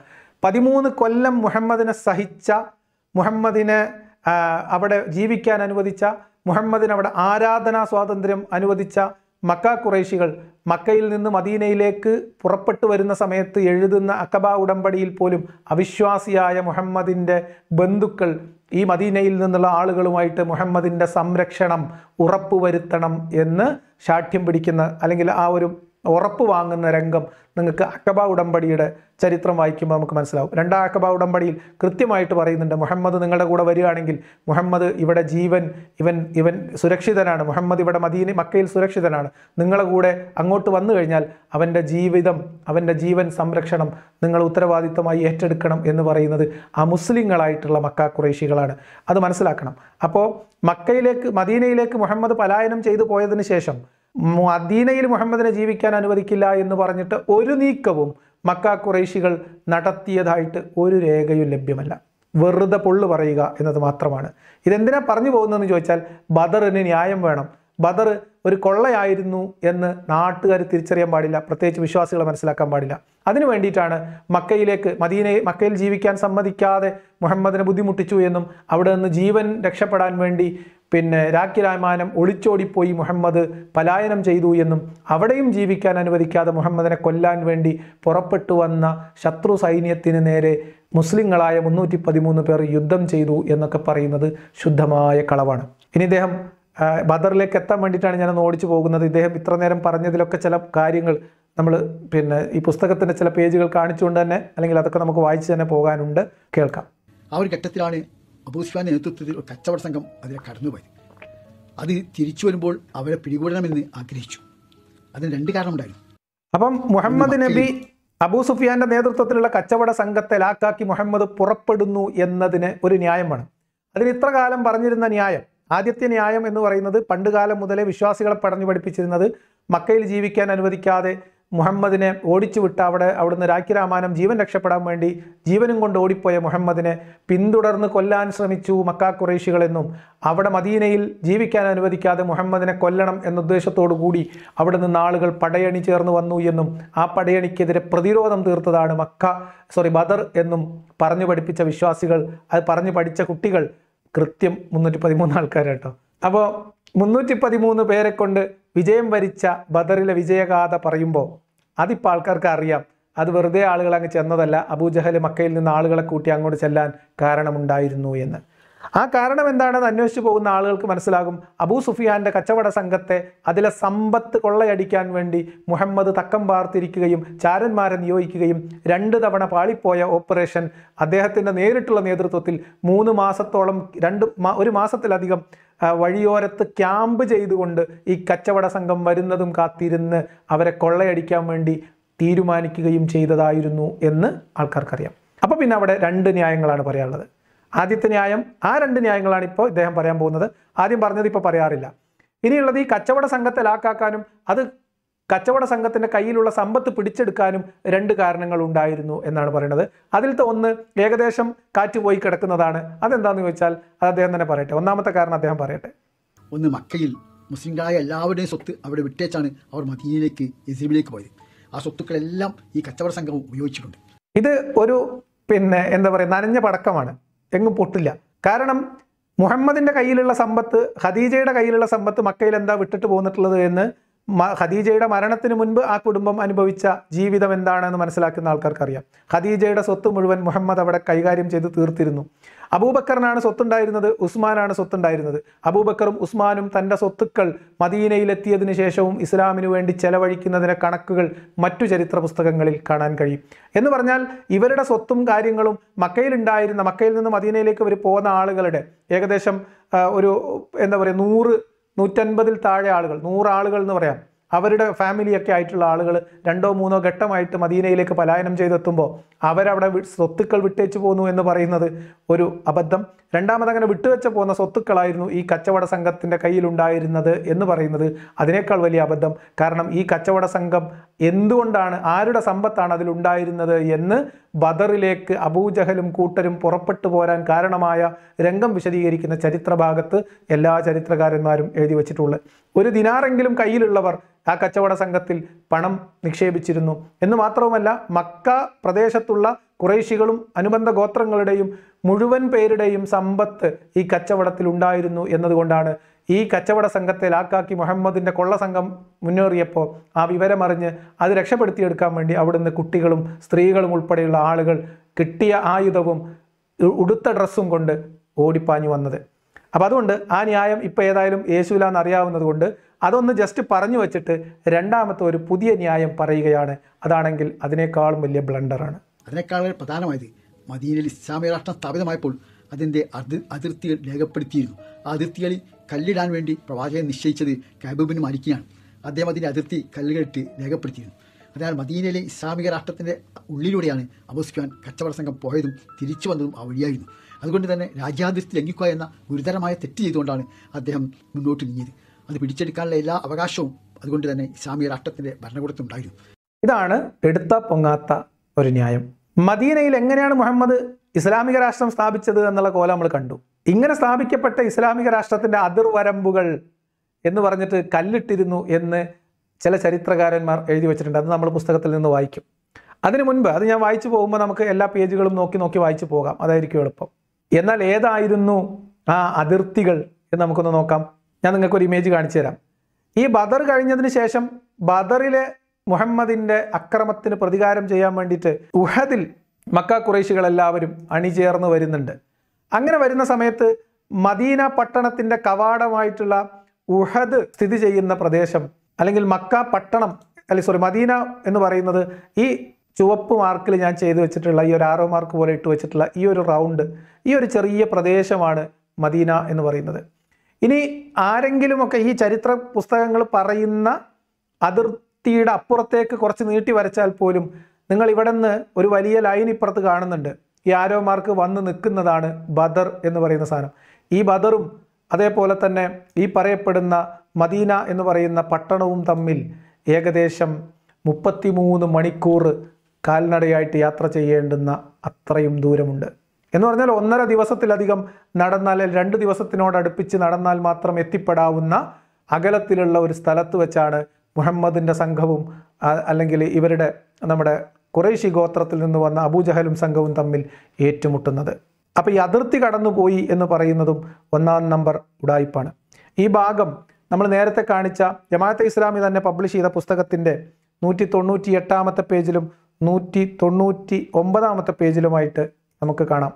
A: പതിമൂന്ന് കൊല്ലം മുഹമ്മദിനെ സഹിച്ച മുഹമ്മദിനെ അവിടെ ജീവിക്കാൻ അനുവദിച്ച മുഹമ്മദിന് അവിടെ ആരാധനാ സ്വാതന്ത്ര്യം അനുവദിച്ച മക്ക കുറേശികൾ മക്കയിൽ നിന്ന് മദീനയിലേക്ക് പുറപ്പെട്ടു വരുന്ന സമയത്ത് എഴുതുന്ന അക്കബ ഉടമ്പടിയിൽ പോലും അവിശ്വാസിയായ മുഹമ്മദിൻ്റെ ബന്ധുക്കൾ ഈ മദീനയിൽ നിന്നുള്ള ആളുകളുമായിട്ട് മുഹമ്മദിൻ്റെ സംരക്ഷണം ഉറപ്പുവരുത്തണം എന്ന് ശാഠ്യം പിടിക്കുന്ന അല്ലെങ്കിൽ ആ ഒരു ഉറപ്പ് വാങ്ങുന്ന രംഗം നിങ്ങൾക്ക് അക്കബ ഉടമ്പടിയുടെ ചരിത്രം വായിക്കുമ്പോൾ നമുക്ക് മനസ്സിലാവും രണ്ടാം അക്കബ ഉടമ്പടിയിൽ കൃത്യമായിട്ട് പറയുന്നുണ്ട് മുഹമ്മദ് നിങ്ങളുടെ കൂടെ വരികയാണെങ്കിൽ മുഹമ്മദ് ഇവിടെ ജീവൻ ഇവൻ ഇവൻ സുരക്ഷിതനാണ് മുഹമ്മദ് ഇവിടെ മദീനി മക്കയിൽ സുരക്ഷിതനാണ് നിങ്ങളുടെ കൂടെ അങ്ങോട്ട് വന്നു കഴിഞ്ഞാൽ അവൻ്റെ ജീവിതം അവൻ്റെ ജീവൻ സംരക്ഷണം നിങ്ങൾ ഉത്തരവാദിത്തമായി ഏറ്റെടുക്കണം എന്ന് പറയുന്നത് ആ മുസ്ലിങ്ങളായിട്ടുള്ള മക്ക കുറേശികളാണ് അത് മനസ്സിലാക്കണം അപ്പോൾ മക്കയിലേക്ക് മദീനയിലേക്ക് മുഹമ്മദ് പലായനം ചെയ്തു പോയതിന് ശേഷം മദീനയിൽ മുഹമ്മദിനെ ജീവിക്കാൻ അനുവദിക്കില്ല എന്ന് പറഞ്ഞിട്ട് ഒരു നീക്കവും മക്ക കുറേശികൾ നടത്തിയതായിട്ട് ഒരു രേഖയും ലഭ്യമല്ല വെറുതെ പൊള്ളു പറയുക എന്നത് മാത്രമാണ് ഇതെന്തിനാ പറഞ്ഞു പോകുന്നതെന്ന് ചോദിച്ചാൽ ബദറിന് ന്യായം വേണം ബദർ ഒരു കൊള്ളയായിരുന്നു എന്ന് നാട്ടുകാർ തിരിച്ചറിയാൻ പാടില്ല പ്രത്യേകിച്ച് വിശ്വാസികളെ മനസ്സിലാക്കാൻ പാടില്ല അതിനു വേണ്ടിയിട്ടാണ് മക്കയിലേക്ക് മദീനെ മക്കയിൽ ജീവിക്കാൻ സമ്മതിക്കാതെ മുഹമ്മദിനെ ബുദ്ധിമുട്ടിച്ചു എന്നും അവിടെ നിന്ന് ജീവൻ രക്ഷപ്പെടാൻ വേണ്ടി പിന്നെ രാഖി ഒളിച്ചോടിപ്പോയി മുഹമ്മദ് പലായനം ചെയ്തു എന്നും അവിടെയും ജീവിക്കാൻ അനുവദിക്കാതെ മുഹമ്മദിനെ കൊല്ലാൻ വേണ്ടി പുറപ്പെട്ടു വന്ന ശത്രു സൈന്യത്തിന് നേരെ മുസ്ലിങ്ങളായ മുന്നൂറ്റി പതിമൂന്ന് പേർ യുദ്ധം ചെയ്തു എന്നൊക്കെ പറയുന്നത് ശുദ്ധമായ കളവാണ് ഇനി ഇദ്ദേഹം ബദറിലേക്ക് എത്താൻ വേണ്ടിയിട്ടാണ് ഞാനൊന്ന് ഓടിച്ചു പോകുന്നത് ഇദ്ദേഹം ഇത്ര നേരം പറഞ്ഞതിലൊക്കെ ചില കാര്യങ്ങൾ നമ്മൾ പിന്നെ ഈ പുസ്തകത്തിൻ്റെ ചില പേജുകൾ കാണിച്ചുകൊണ്ട് തന്നെ അല്ലെങ്കിൽ അതൊക്കെ നമുക്ക് വായിച്ച് തന്നെ പോകാനുണ്ട് കേൾക്കാം ആ
B: ഒരു ഘട്ടത്തിലാണ് അബൂസ്ഫാൻ്റെ നേതൃത്വത്തിൽ ഒരു കച്ചവട സംഘം അതിനെ കടന്നുപോയി അത് തിരിച്ചു വരുമ്പോൾ അവരെ പിടികൂടണമെന്ന് ആഗ്രഹിച്ചു അതിന് രണ്ട് കാരണമുണ്ടായിരുന്നു അപ്പം മുഹമ്മദ് നബി
A: അബൂ സുഫിയാന്റെ നേതൃത്വത്തിലുള്ള കച്ചവട സംഘത്തെ ലാക്കാക്കി മുഹമ്മദ് പുറപ്പെടുന്നു എന്നതിന് ഒരു ന്യായമാണ് അതിന് ഇത്ര കാലം പറഞ്ഞിരുന്ന ന്യായം ആദ്യത്തെ ന്യായം എന്ന് പറയുന്നത് പണ്ടുകാലം മുതലേ വിശ്വാസികളെ പടഞ്ഞു പഠിപ്പിച്ചിരുന്നത് മക്കയിൽ ജീവിക്കാൻ അനുവദിക്കാതെ മുഹമ്മദിനെ ഓടിച്ചു വിട്ട അവിടെ അവിടുന്ന് രാമാനം ജീവൻ രക്ഷപ്പെടാൻ വേണ്ടി ജീവനും കൊണ്ട് ഓടിപ്പോയ മുഹമ്മദിനെ പിന്തുടർന്ന് കൊല്ലാൻ ശ്രമിച്ചു മക്കാ കുറേശികളെന്നും അവിടെ മദീനയിൽ ജീവിക്കാൻ അനുവദിക്കാതെ മുഹമ്മദിനെ കൊല്ലണം എന്ന കൂടി അവിടെ നിന്ന് ആളുകൾ പടയണി ചേർന്ന് വന്നു എന്നും ആ പടയണിക്കെതിരെ പ്രതിരോധം തീർത്തതാണ് മക്ക സോറി ബദർ എന്നും പറഞ്ഞു പഠിപ്പിച്ച വിശ്വാസികൾ അത് പറഞ്ഞു പഠിച്ച കുട്ടികൾ കൃത്യം മുന്നൂറ്റി പതിമൂന്ന് ആൾക്കാരാട്ടോ അപ്പോൾ മുന്നൂറ്റി പതിമൂന്ന് പേരെ കൊണ്ട് വിജയം വരിച്ച ബദറിലെ വിജയഗാഥ പറയുമ്പോൾ അതിപ്പോൾ ആൾക്കാർക്ക് അറിയാം അത് വെറുതെ ആളുകൾ അങ്ങ് ചെന്നതല്ല അബൂജഹൽ മക്കയിൽ നിന്ന് ആളുകളെ കൂട്ടി അങ്ങോട്ട് ചെല്ലാൻ കാരണമുണ്ടായിരുന്നു എന്ന് ആ കാരണം എന്താണെന്ന് അന്വേഷിച്ചു പോകുന്ന ആളുകൾക്ക് മനസ്സിലാകും അബൂ സുഫിയാന്റെ കച്ചവട സംഘത്തെ അതിലെ സമ്പത്ത് കൊള്ളയടിക്കാൻ വേണ്ടി മുഹമ്മദ് തക്കം പാർത്തിരിക്കുകയും ചാരന്മാരെ നിയോഗിക്കുകയും രണ്ട് തവണ പാളിപ്പോയ ഓപ്പറേഷൻ അദ്ദേഹത്തിൻ്റെ നേരിട്ടുള്ള നേതൃത്വത്തിൽ മൂന്ന് മാസത്തോളം രണ്ട് ഒരു മാസത്തിലധികം വഴിയോരത്ത് ക്യാമ്പ് ചെയ്തുകൊണ്ട് ഈ കച്ചവട സംഘം വരുന്നതും കാത്തിരുന്ന് അവരെ കൊള്ളയടിക്കാൻ വേണ്ടി തീരുമാനിക്കുകയും ചെയ്തതായിരുന്നു എന്ന് ആൾക്കാർക്കറിയാം അപ്പോൾ പിന്നെ അവിടെ രണ്ട് ന്യായങ്ങളാണ് പറയാനുള്ളത് ആദ്യത്തെ ന്യായം ആ രണ്ട് ന്യായങ്ങളാണ് ഇപ്പോൾ ഇദ്ദേഹം പറയാൻ പോകുന്നത് ആദ്യം പറഞ്ഞത് ഇപ്പോൾ പറയാറില്ല ഇനിയുള്ളത് ഈ കച്ചവട സംഘത്തെ ലാക്കാക്കാനും അത് കച്ചവട സംഘത്തിൻ്റെ കയ്യിലുള്ള സമ്പത്ത് പിടിച്ചെടുക്കാനും രണ്ട് കാരണങ്ങൾ ഉണ്ടായിരുന്നു എന്നാണ് പറയുന്നത് അതിലത്തെ ഒന്ന് ഏകദേശം കാറ്റുപോയി കിടക്കുന്നതാണ് അതെന്താണെന്ന് ചോദിച്ചാൽ അത് അദ്ദേഹം തന്നെ പറയട്ടെ ഒന്നാമത്തെ കാരണം അദ്ദേഹം പറയട്ടെ ഒന്ന് മക്കയിൽ
B: മുസ്ലിങ്ങളായ എല്ലാവരുടെയും സ്വത്ത് അവിടെ വിട്ടേച്ചാണ് അവർ മദീനയിലേക്ക് എസീബിലേക്ക് പോയത് ആ സ്വത്തുക്കളെല്ലാം
A: ഈ കച്ചവട സംഘം ഉപയോഗിച്ചിട്ടുണ്ട് ഇത് ഒരു പിന്നെ എന്താ പറയുക നനഞ്ഞ പടക്കമാണ് എങ്ങും പൊട്ടില്ല കാരണം മുഹമ്മദിൻ്റെ കയ്യിലുള്ള സമ്പത്ത് ഖദീജയുടെ കയ്യിലുള്ള സമ്പത്ത് മക്കയിൽ എന്താ വിട്ടിട്ട് പോന്നിട്ടുള്ളത് എന്ന് ഖദീജയുടെ മരണത്തിന് മുൻപ് ആ കുടുംബം അനുഭവിച്ച ജീവിതം എന്താണെന്ന് മനസ്സിലാക്കുന്ന ആൾക്കാർക്കറിയാം ഖദീജയുടെ സ്വത്ത് മുഴുവൻ മുഹമ്മദ് അവിടെ കൈകാര്യം ചെയ്ത് തീർത്തിരുന്നു അബൂബക്കറിനാണ് സ്വത്തുണ്ടായിരുന്നത് ഉസ്മാനാണ് സ്വത്തുണ്ടായിരുന്നത് അബൂബക്കറും ഉസ്മാനും തൻ്റെ സ്വത്തുക്കൾ മദീനയിലെത്തിയതിനു ശേഷവും ഇസ്ലാമിനു വേണ്ടി ചെലവഴിക്കുന്നതിന് കണക്കുകൾ മറ്റു ചരിത്ര പുസ്തകങ്ങളിൽ കാണാൻ കഴിയും എന്ന് പറഞ്ഞാൽ ഇവരുടെ സ്വത്തും കാര്യങ്ങളും മക്കയിലുണ്ടായിരുന്ന മക്കയിൽ നിന്ന് മദീനയിലേക്ക് അവർ പോകുന്ന ആളുകളുടെ ഏകദേശം ഒരു എന്താ പറയുക നൂറ് നൂറ്റൻപതിൽ താഴെ ആളുകൾ നൂറാളുകൾ എന്ന് പറയാം അവരുടെ ഫാമിലിയൊക്കെ ആയിട്ടുള്ള ആളുകൾ രണ്ടോ മൂന്നോ ഘട്ടമായിട്ട് മദീനയിലേക്ക് പലായനം ചെയ്തെത്തുമ്പോൾ അവരവിടെ സ്വത്തുക്കൾ വിട്ടേച്ചു പോന്നു എന്ന് പറയുന്നത് ഒരു അബദ്ധം രണ്ടാമത് അങ്ങനെ വിട്ടുവെച്ച് പോകുന്ന സ്വത്തുക്കളായിരുന്നു ഈ കച്ചവട സംഘത്തിൻ്റെ കയ്യിലുണ്ടായിരുന്നത് എന്ന് പറയുന്നത് അതിനേക്കാൾ വലിയ അബദ്ധം കാരണം ഈ കച്ചവട സംഘം എന്തുകൊണ്ടാണ് ആരുടെ സമ്പത്താണ് അതിലുണ്ടായിരുന്നത് എന്ന് ബദറിലേക്ക് അബൂജഹലും കൂട്ടരും പുറപ്പെട്ടു പോരാൻ കാരണമായ രംഗം വിശദീകരിക്കുന്ന ചരിത്രഭാഗത്ത് എല്ലാ ചരിത്രകാരന്മാരും എഴുതി വച്ചിട്ടുള്ളത് ഒരു ദിനാറെങ്കിലും കയ്യിലുള്ളവർ ആ കച്ചവട സംഘത്തിൽ പണം നിക്ഷേപിച്ചിരുന്നു എന്ന് മാത്രവുമല്ല മക്ക പ്രദേശത്തുള്ള കുറേശികളും അനുബന്ധ ഗോത്രങ്ങളുടെയും മുഴുവൻ പേരുടെയും സമ്പത്ത് ഈ കച്ചവടത്തിൽ ഉണ്ടായിരുന്നു എന്നതുകൊണ്ടാണ് ഈ കച്ചവട സംഘത്തെ ലാക്കാക്കി മുഹമ്മദിൻ്റെ കൊള്ളസംഘം മുന്നേറിയപ്പോൾ ആ വിവരമറിഞ്ഞ് അത് രക്ഷപ്പെടുത്തിയെടുക്കാൻ വേണ്ടി അവിടുന്ന് കുട്ടികളും സ്ത്രീകളും ഉൾപ്പെടെയുള്ള ആളുകൾ കിട്ടിയ ആയുധവും ഉടുത്ത ഡ്രസ്സും കൊണ്ട് ഓടിപ്പാഞ്ഞു വന്നത് അപ്പോൾ അതുകൊണ്ട് ആ ന്യായം ഇപ്പോൾ ഏതായാലും യേശുലാന്ന് അറിയാവുന്നത് കൊണ്ട് അതൊന്ന് ജസ്റ്റ് പറഞ്ഞു വെച്ചിട്ട് രണ്ടാമത്തെ ഒരു പുതിയ ന്യായം പറയുകയാണ് അതാണെങ്കിൽ അതിനേക്കാളും വലിയ ബ്ലണ്ടറാണ്
B: അതിനേക്കാൾ പ്രധാനമായത് മദീനയിൽ ഇസ്ലാമിക രാഷ്ട്രം സ്ഥാപിതമായപ്പോൾ അതിൻ്റെ അതിർ അതിർത്തികൾ രേഖപ്പെടുത്തിയിരുന്നു ആ അതിർത്തികളിൽ കല്ലിടാൻ വേണ്ടി പ്രവാചകൻ നിശ്ചയിച്ചത് കബൂബിന് മാലിക്കിയാണ് അദ്ദേഹം അതിൻ്റെ അതിർത്തി കല്ലുകളിട്ട് രേഖപ്പെടുത്തിയിരുന്നു അതിനാൽ മദീനയിലെ ഇസ്ലാമിക രാഷ്ട്രത്തിൻ്റെ ഉള്ളിലൂടെയാണ് അബുസ്ഖാൻ കച്ചവട സംഘം പോയതും തിരിച്ചു വന്നതും ആ വഴിയായിരുന്നു അതുകൊണ്ട് തന്നെ രാജ്യാതിർത്തി ലംഘിക്കുക എന്ന ഗുരുതരമായ തെറ്റ് ചെയ്തുകൊണ്ടാണ് അദ്ദേഹം മുന്നോട്ട് നീങ്ങിയത് അത് പിടിച്ചെടുക്കാനുള്ള എല്ലാ അവകാശവും അതുകൊണ്ട് തന്നെ ഇസ്ലാമിക രാഷ്ട്രത്തിൻ്റെ ഭരണകൂടത്തിനുണ്ടായിരുന്നു
A: ഇതാണ് എടുത്ത പൊങ്ങാത്ത ഒരു ന്യായം മദീനയിൽ എങ്ങനെയാണ് മുഹമ്മദ് ഇസ്ലാമിക രാഷ്ട്രം സ്ഥാപിച്ചത് എന്നുള്ള കോല നമ്മൾ കണ്ടു ഇങ്ങനെ സ്ഥാപിക്കപ്പെട്ട ഇസ്ലാമിക രാഷ്ട്രത്തിൻ്റെ അതിർവരമ്പുകൾ എന്ന് പറഞ്ഞിട്ട് കല്ലിട്ടിരുന്നു എന്ന് ചില ചരിത്രകാരന്മാർ എഴുതി വെച്ചിട്ടുണ്ട് അത് നമ്മൾ പുസ്തകത്തിൽ നിന്ന് വായിക്കും അതിനു മുൻപ് അത് ഞാൻ വായിച്ചു പോകുമ്പോൾ നമുക്ക് എല്ലാ പേജുകളും നോക്കി നോക്കി വായിച്ചു പോകാം അതായിരിക്കും എളുപ്പം എന്നാൽ ഏതായിരുന്നു ആ അതിർത്തികൾ എന്ന് നമുക്കൊന്ന് നോക്കാം ഞാൻ നിങ്ങൾക്ക് ഒരു ഇമേജ് കാണിച്ചു തരാം ഈ ബദർ കഴിഞ്ഞതിന് ശേഷം ബദറിലെ മുഹമ്മദിൻ്റെ അക്രമത്തിന് പ്രതികാരം ചെയ്യാൻ വേണ്ടിയിട്ട് ഉഹദിൽ മക്ക കുറേശികളെല്ലാവരും അണിചേർന്ന് വരുന്നുണ്ട് അങ്ങനെ വരുന്ന സമയത്ത് മദീന പട്ടണത്തിൻ്റെ കവാടമായിട്ടുള്ള ഉഹദ് സ്ഥിതി ചെയ്യുന്ന പ്രദേശം അല്ലെങ്കിൽ മക്ക പട്ടണം അല്ലെ സോറി മദീന എന്ന് പറയുന്നത് ഈ ചുവപ്പ് മാർക്കിൽ ഞാൻ ചെയ്തു വെച്ചിട്ടുള്ള ഈ ഒരു ആറോ മാർക്ക് പോലെ ഇട്ട് വെച്ചിട്ടുള്ള ഈ ഒരു റൗണ്ട് ഈ ഒരു ചെറിയ പ്രദേശമാണ് മദീന എന്ന് പറയുന്നത് ഇനി ആരെങ്കിലുമൊക്കെ ഈ ചരിത്ര പുസ്തകങ്ങൾ പറയുന്ന അതിർത്തിയുടെ അപ്പുറത്തേക്ക് കുറച്ച് നീട്ടി വരച്ചാൽ പോലും നിങ്ങൾ ഇവിടെ നിന്ന് ഒരു വലിയ ലൈൻ ഇപ്പുറത്ത് കാണുന്നുണ്ട് ഈ ആരോമാർക്ക് വന്ന് നിൽക്കുന്നതാണ് ബദർ എന്ന് പറയുന്ന സാധനം ഈ ബദറും അതേപോലെ തന്നെ ഈ പറയപ്പെടുന്ന മദീന എന്ന് പറയുന്ന പട്ടണവും തമ്മിൽ ഏകദേശം മുപ്പത്തിമൂന്ന് മണിക്കൂർ കാൽനടയായിട്ട് യാത്ര ചെയ്യേണ്ടുന്ന അത്രയും ദൂരമുണ്ട് എന്ന് പറഞ്ഞാൽ ഒന്നര ദിവസത്തിലധികം നടന്നാൽ രണ്ട് ദിവസത്തിനോടടുപ്പിച്ച് നടന്നാൽ മാത്രം എത്തിപ്പെടാവുന്ന അകലത്തിലുള്ള ഒരു സ്ഥലത്ത് വെച്ചാണ് മുഹമ്മദിൻ്റെ സംഘവും അല്ലെങ്കിൽ ഇവരുടെ നമ്മുടെ കുറേശി ഗോത്രത്തിൽ നിന്ന് വന്ന അബൂജഹലും സംഘവും തമ്മിൽ ഏറ്റുമുട്ടുന്നത് അപ്പോൾ ഈ അതിർത്തി കടന്നുപോയി എന്ന് പറയുന്നതും ഒന്നാം നമ്പർ ഉടായ്പാണ് ഈ ഭാഗം നമ്മൾ നേരത്തെ കാണിച്ച ജമാഅത്തെ ഇസ്ലാമി തന്നെ പബ്ലിഷ് ചെയ്ത പുസ്തകത്തിൻ്റെ നൂറ്റി തൊണ്ണൂറ്റി എട്ടാമത്തെ പേജിലും നൂറ്റി തൊണ്ണൂറ്റി ഒമ്പതാമത്തെ പേജിലുമായിട്ട് നമുക്ക് കാണാം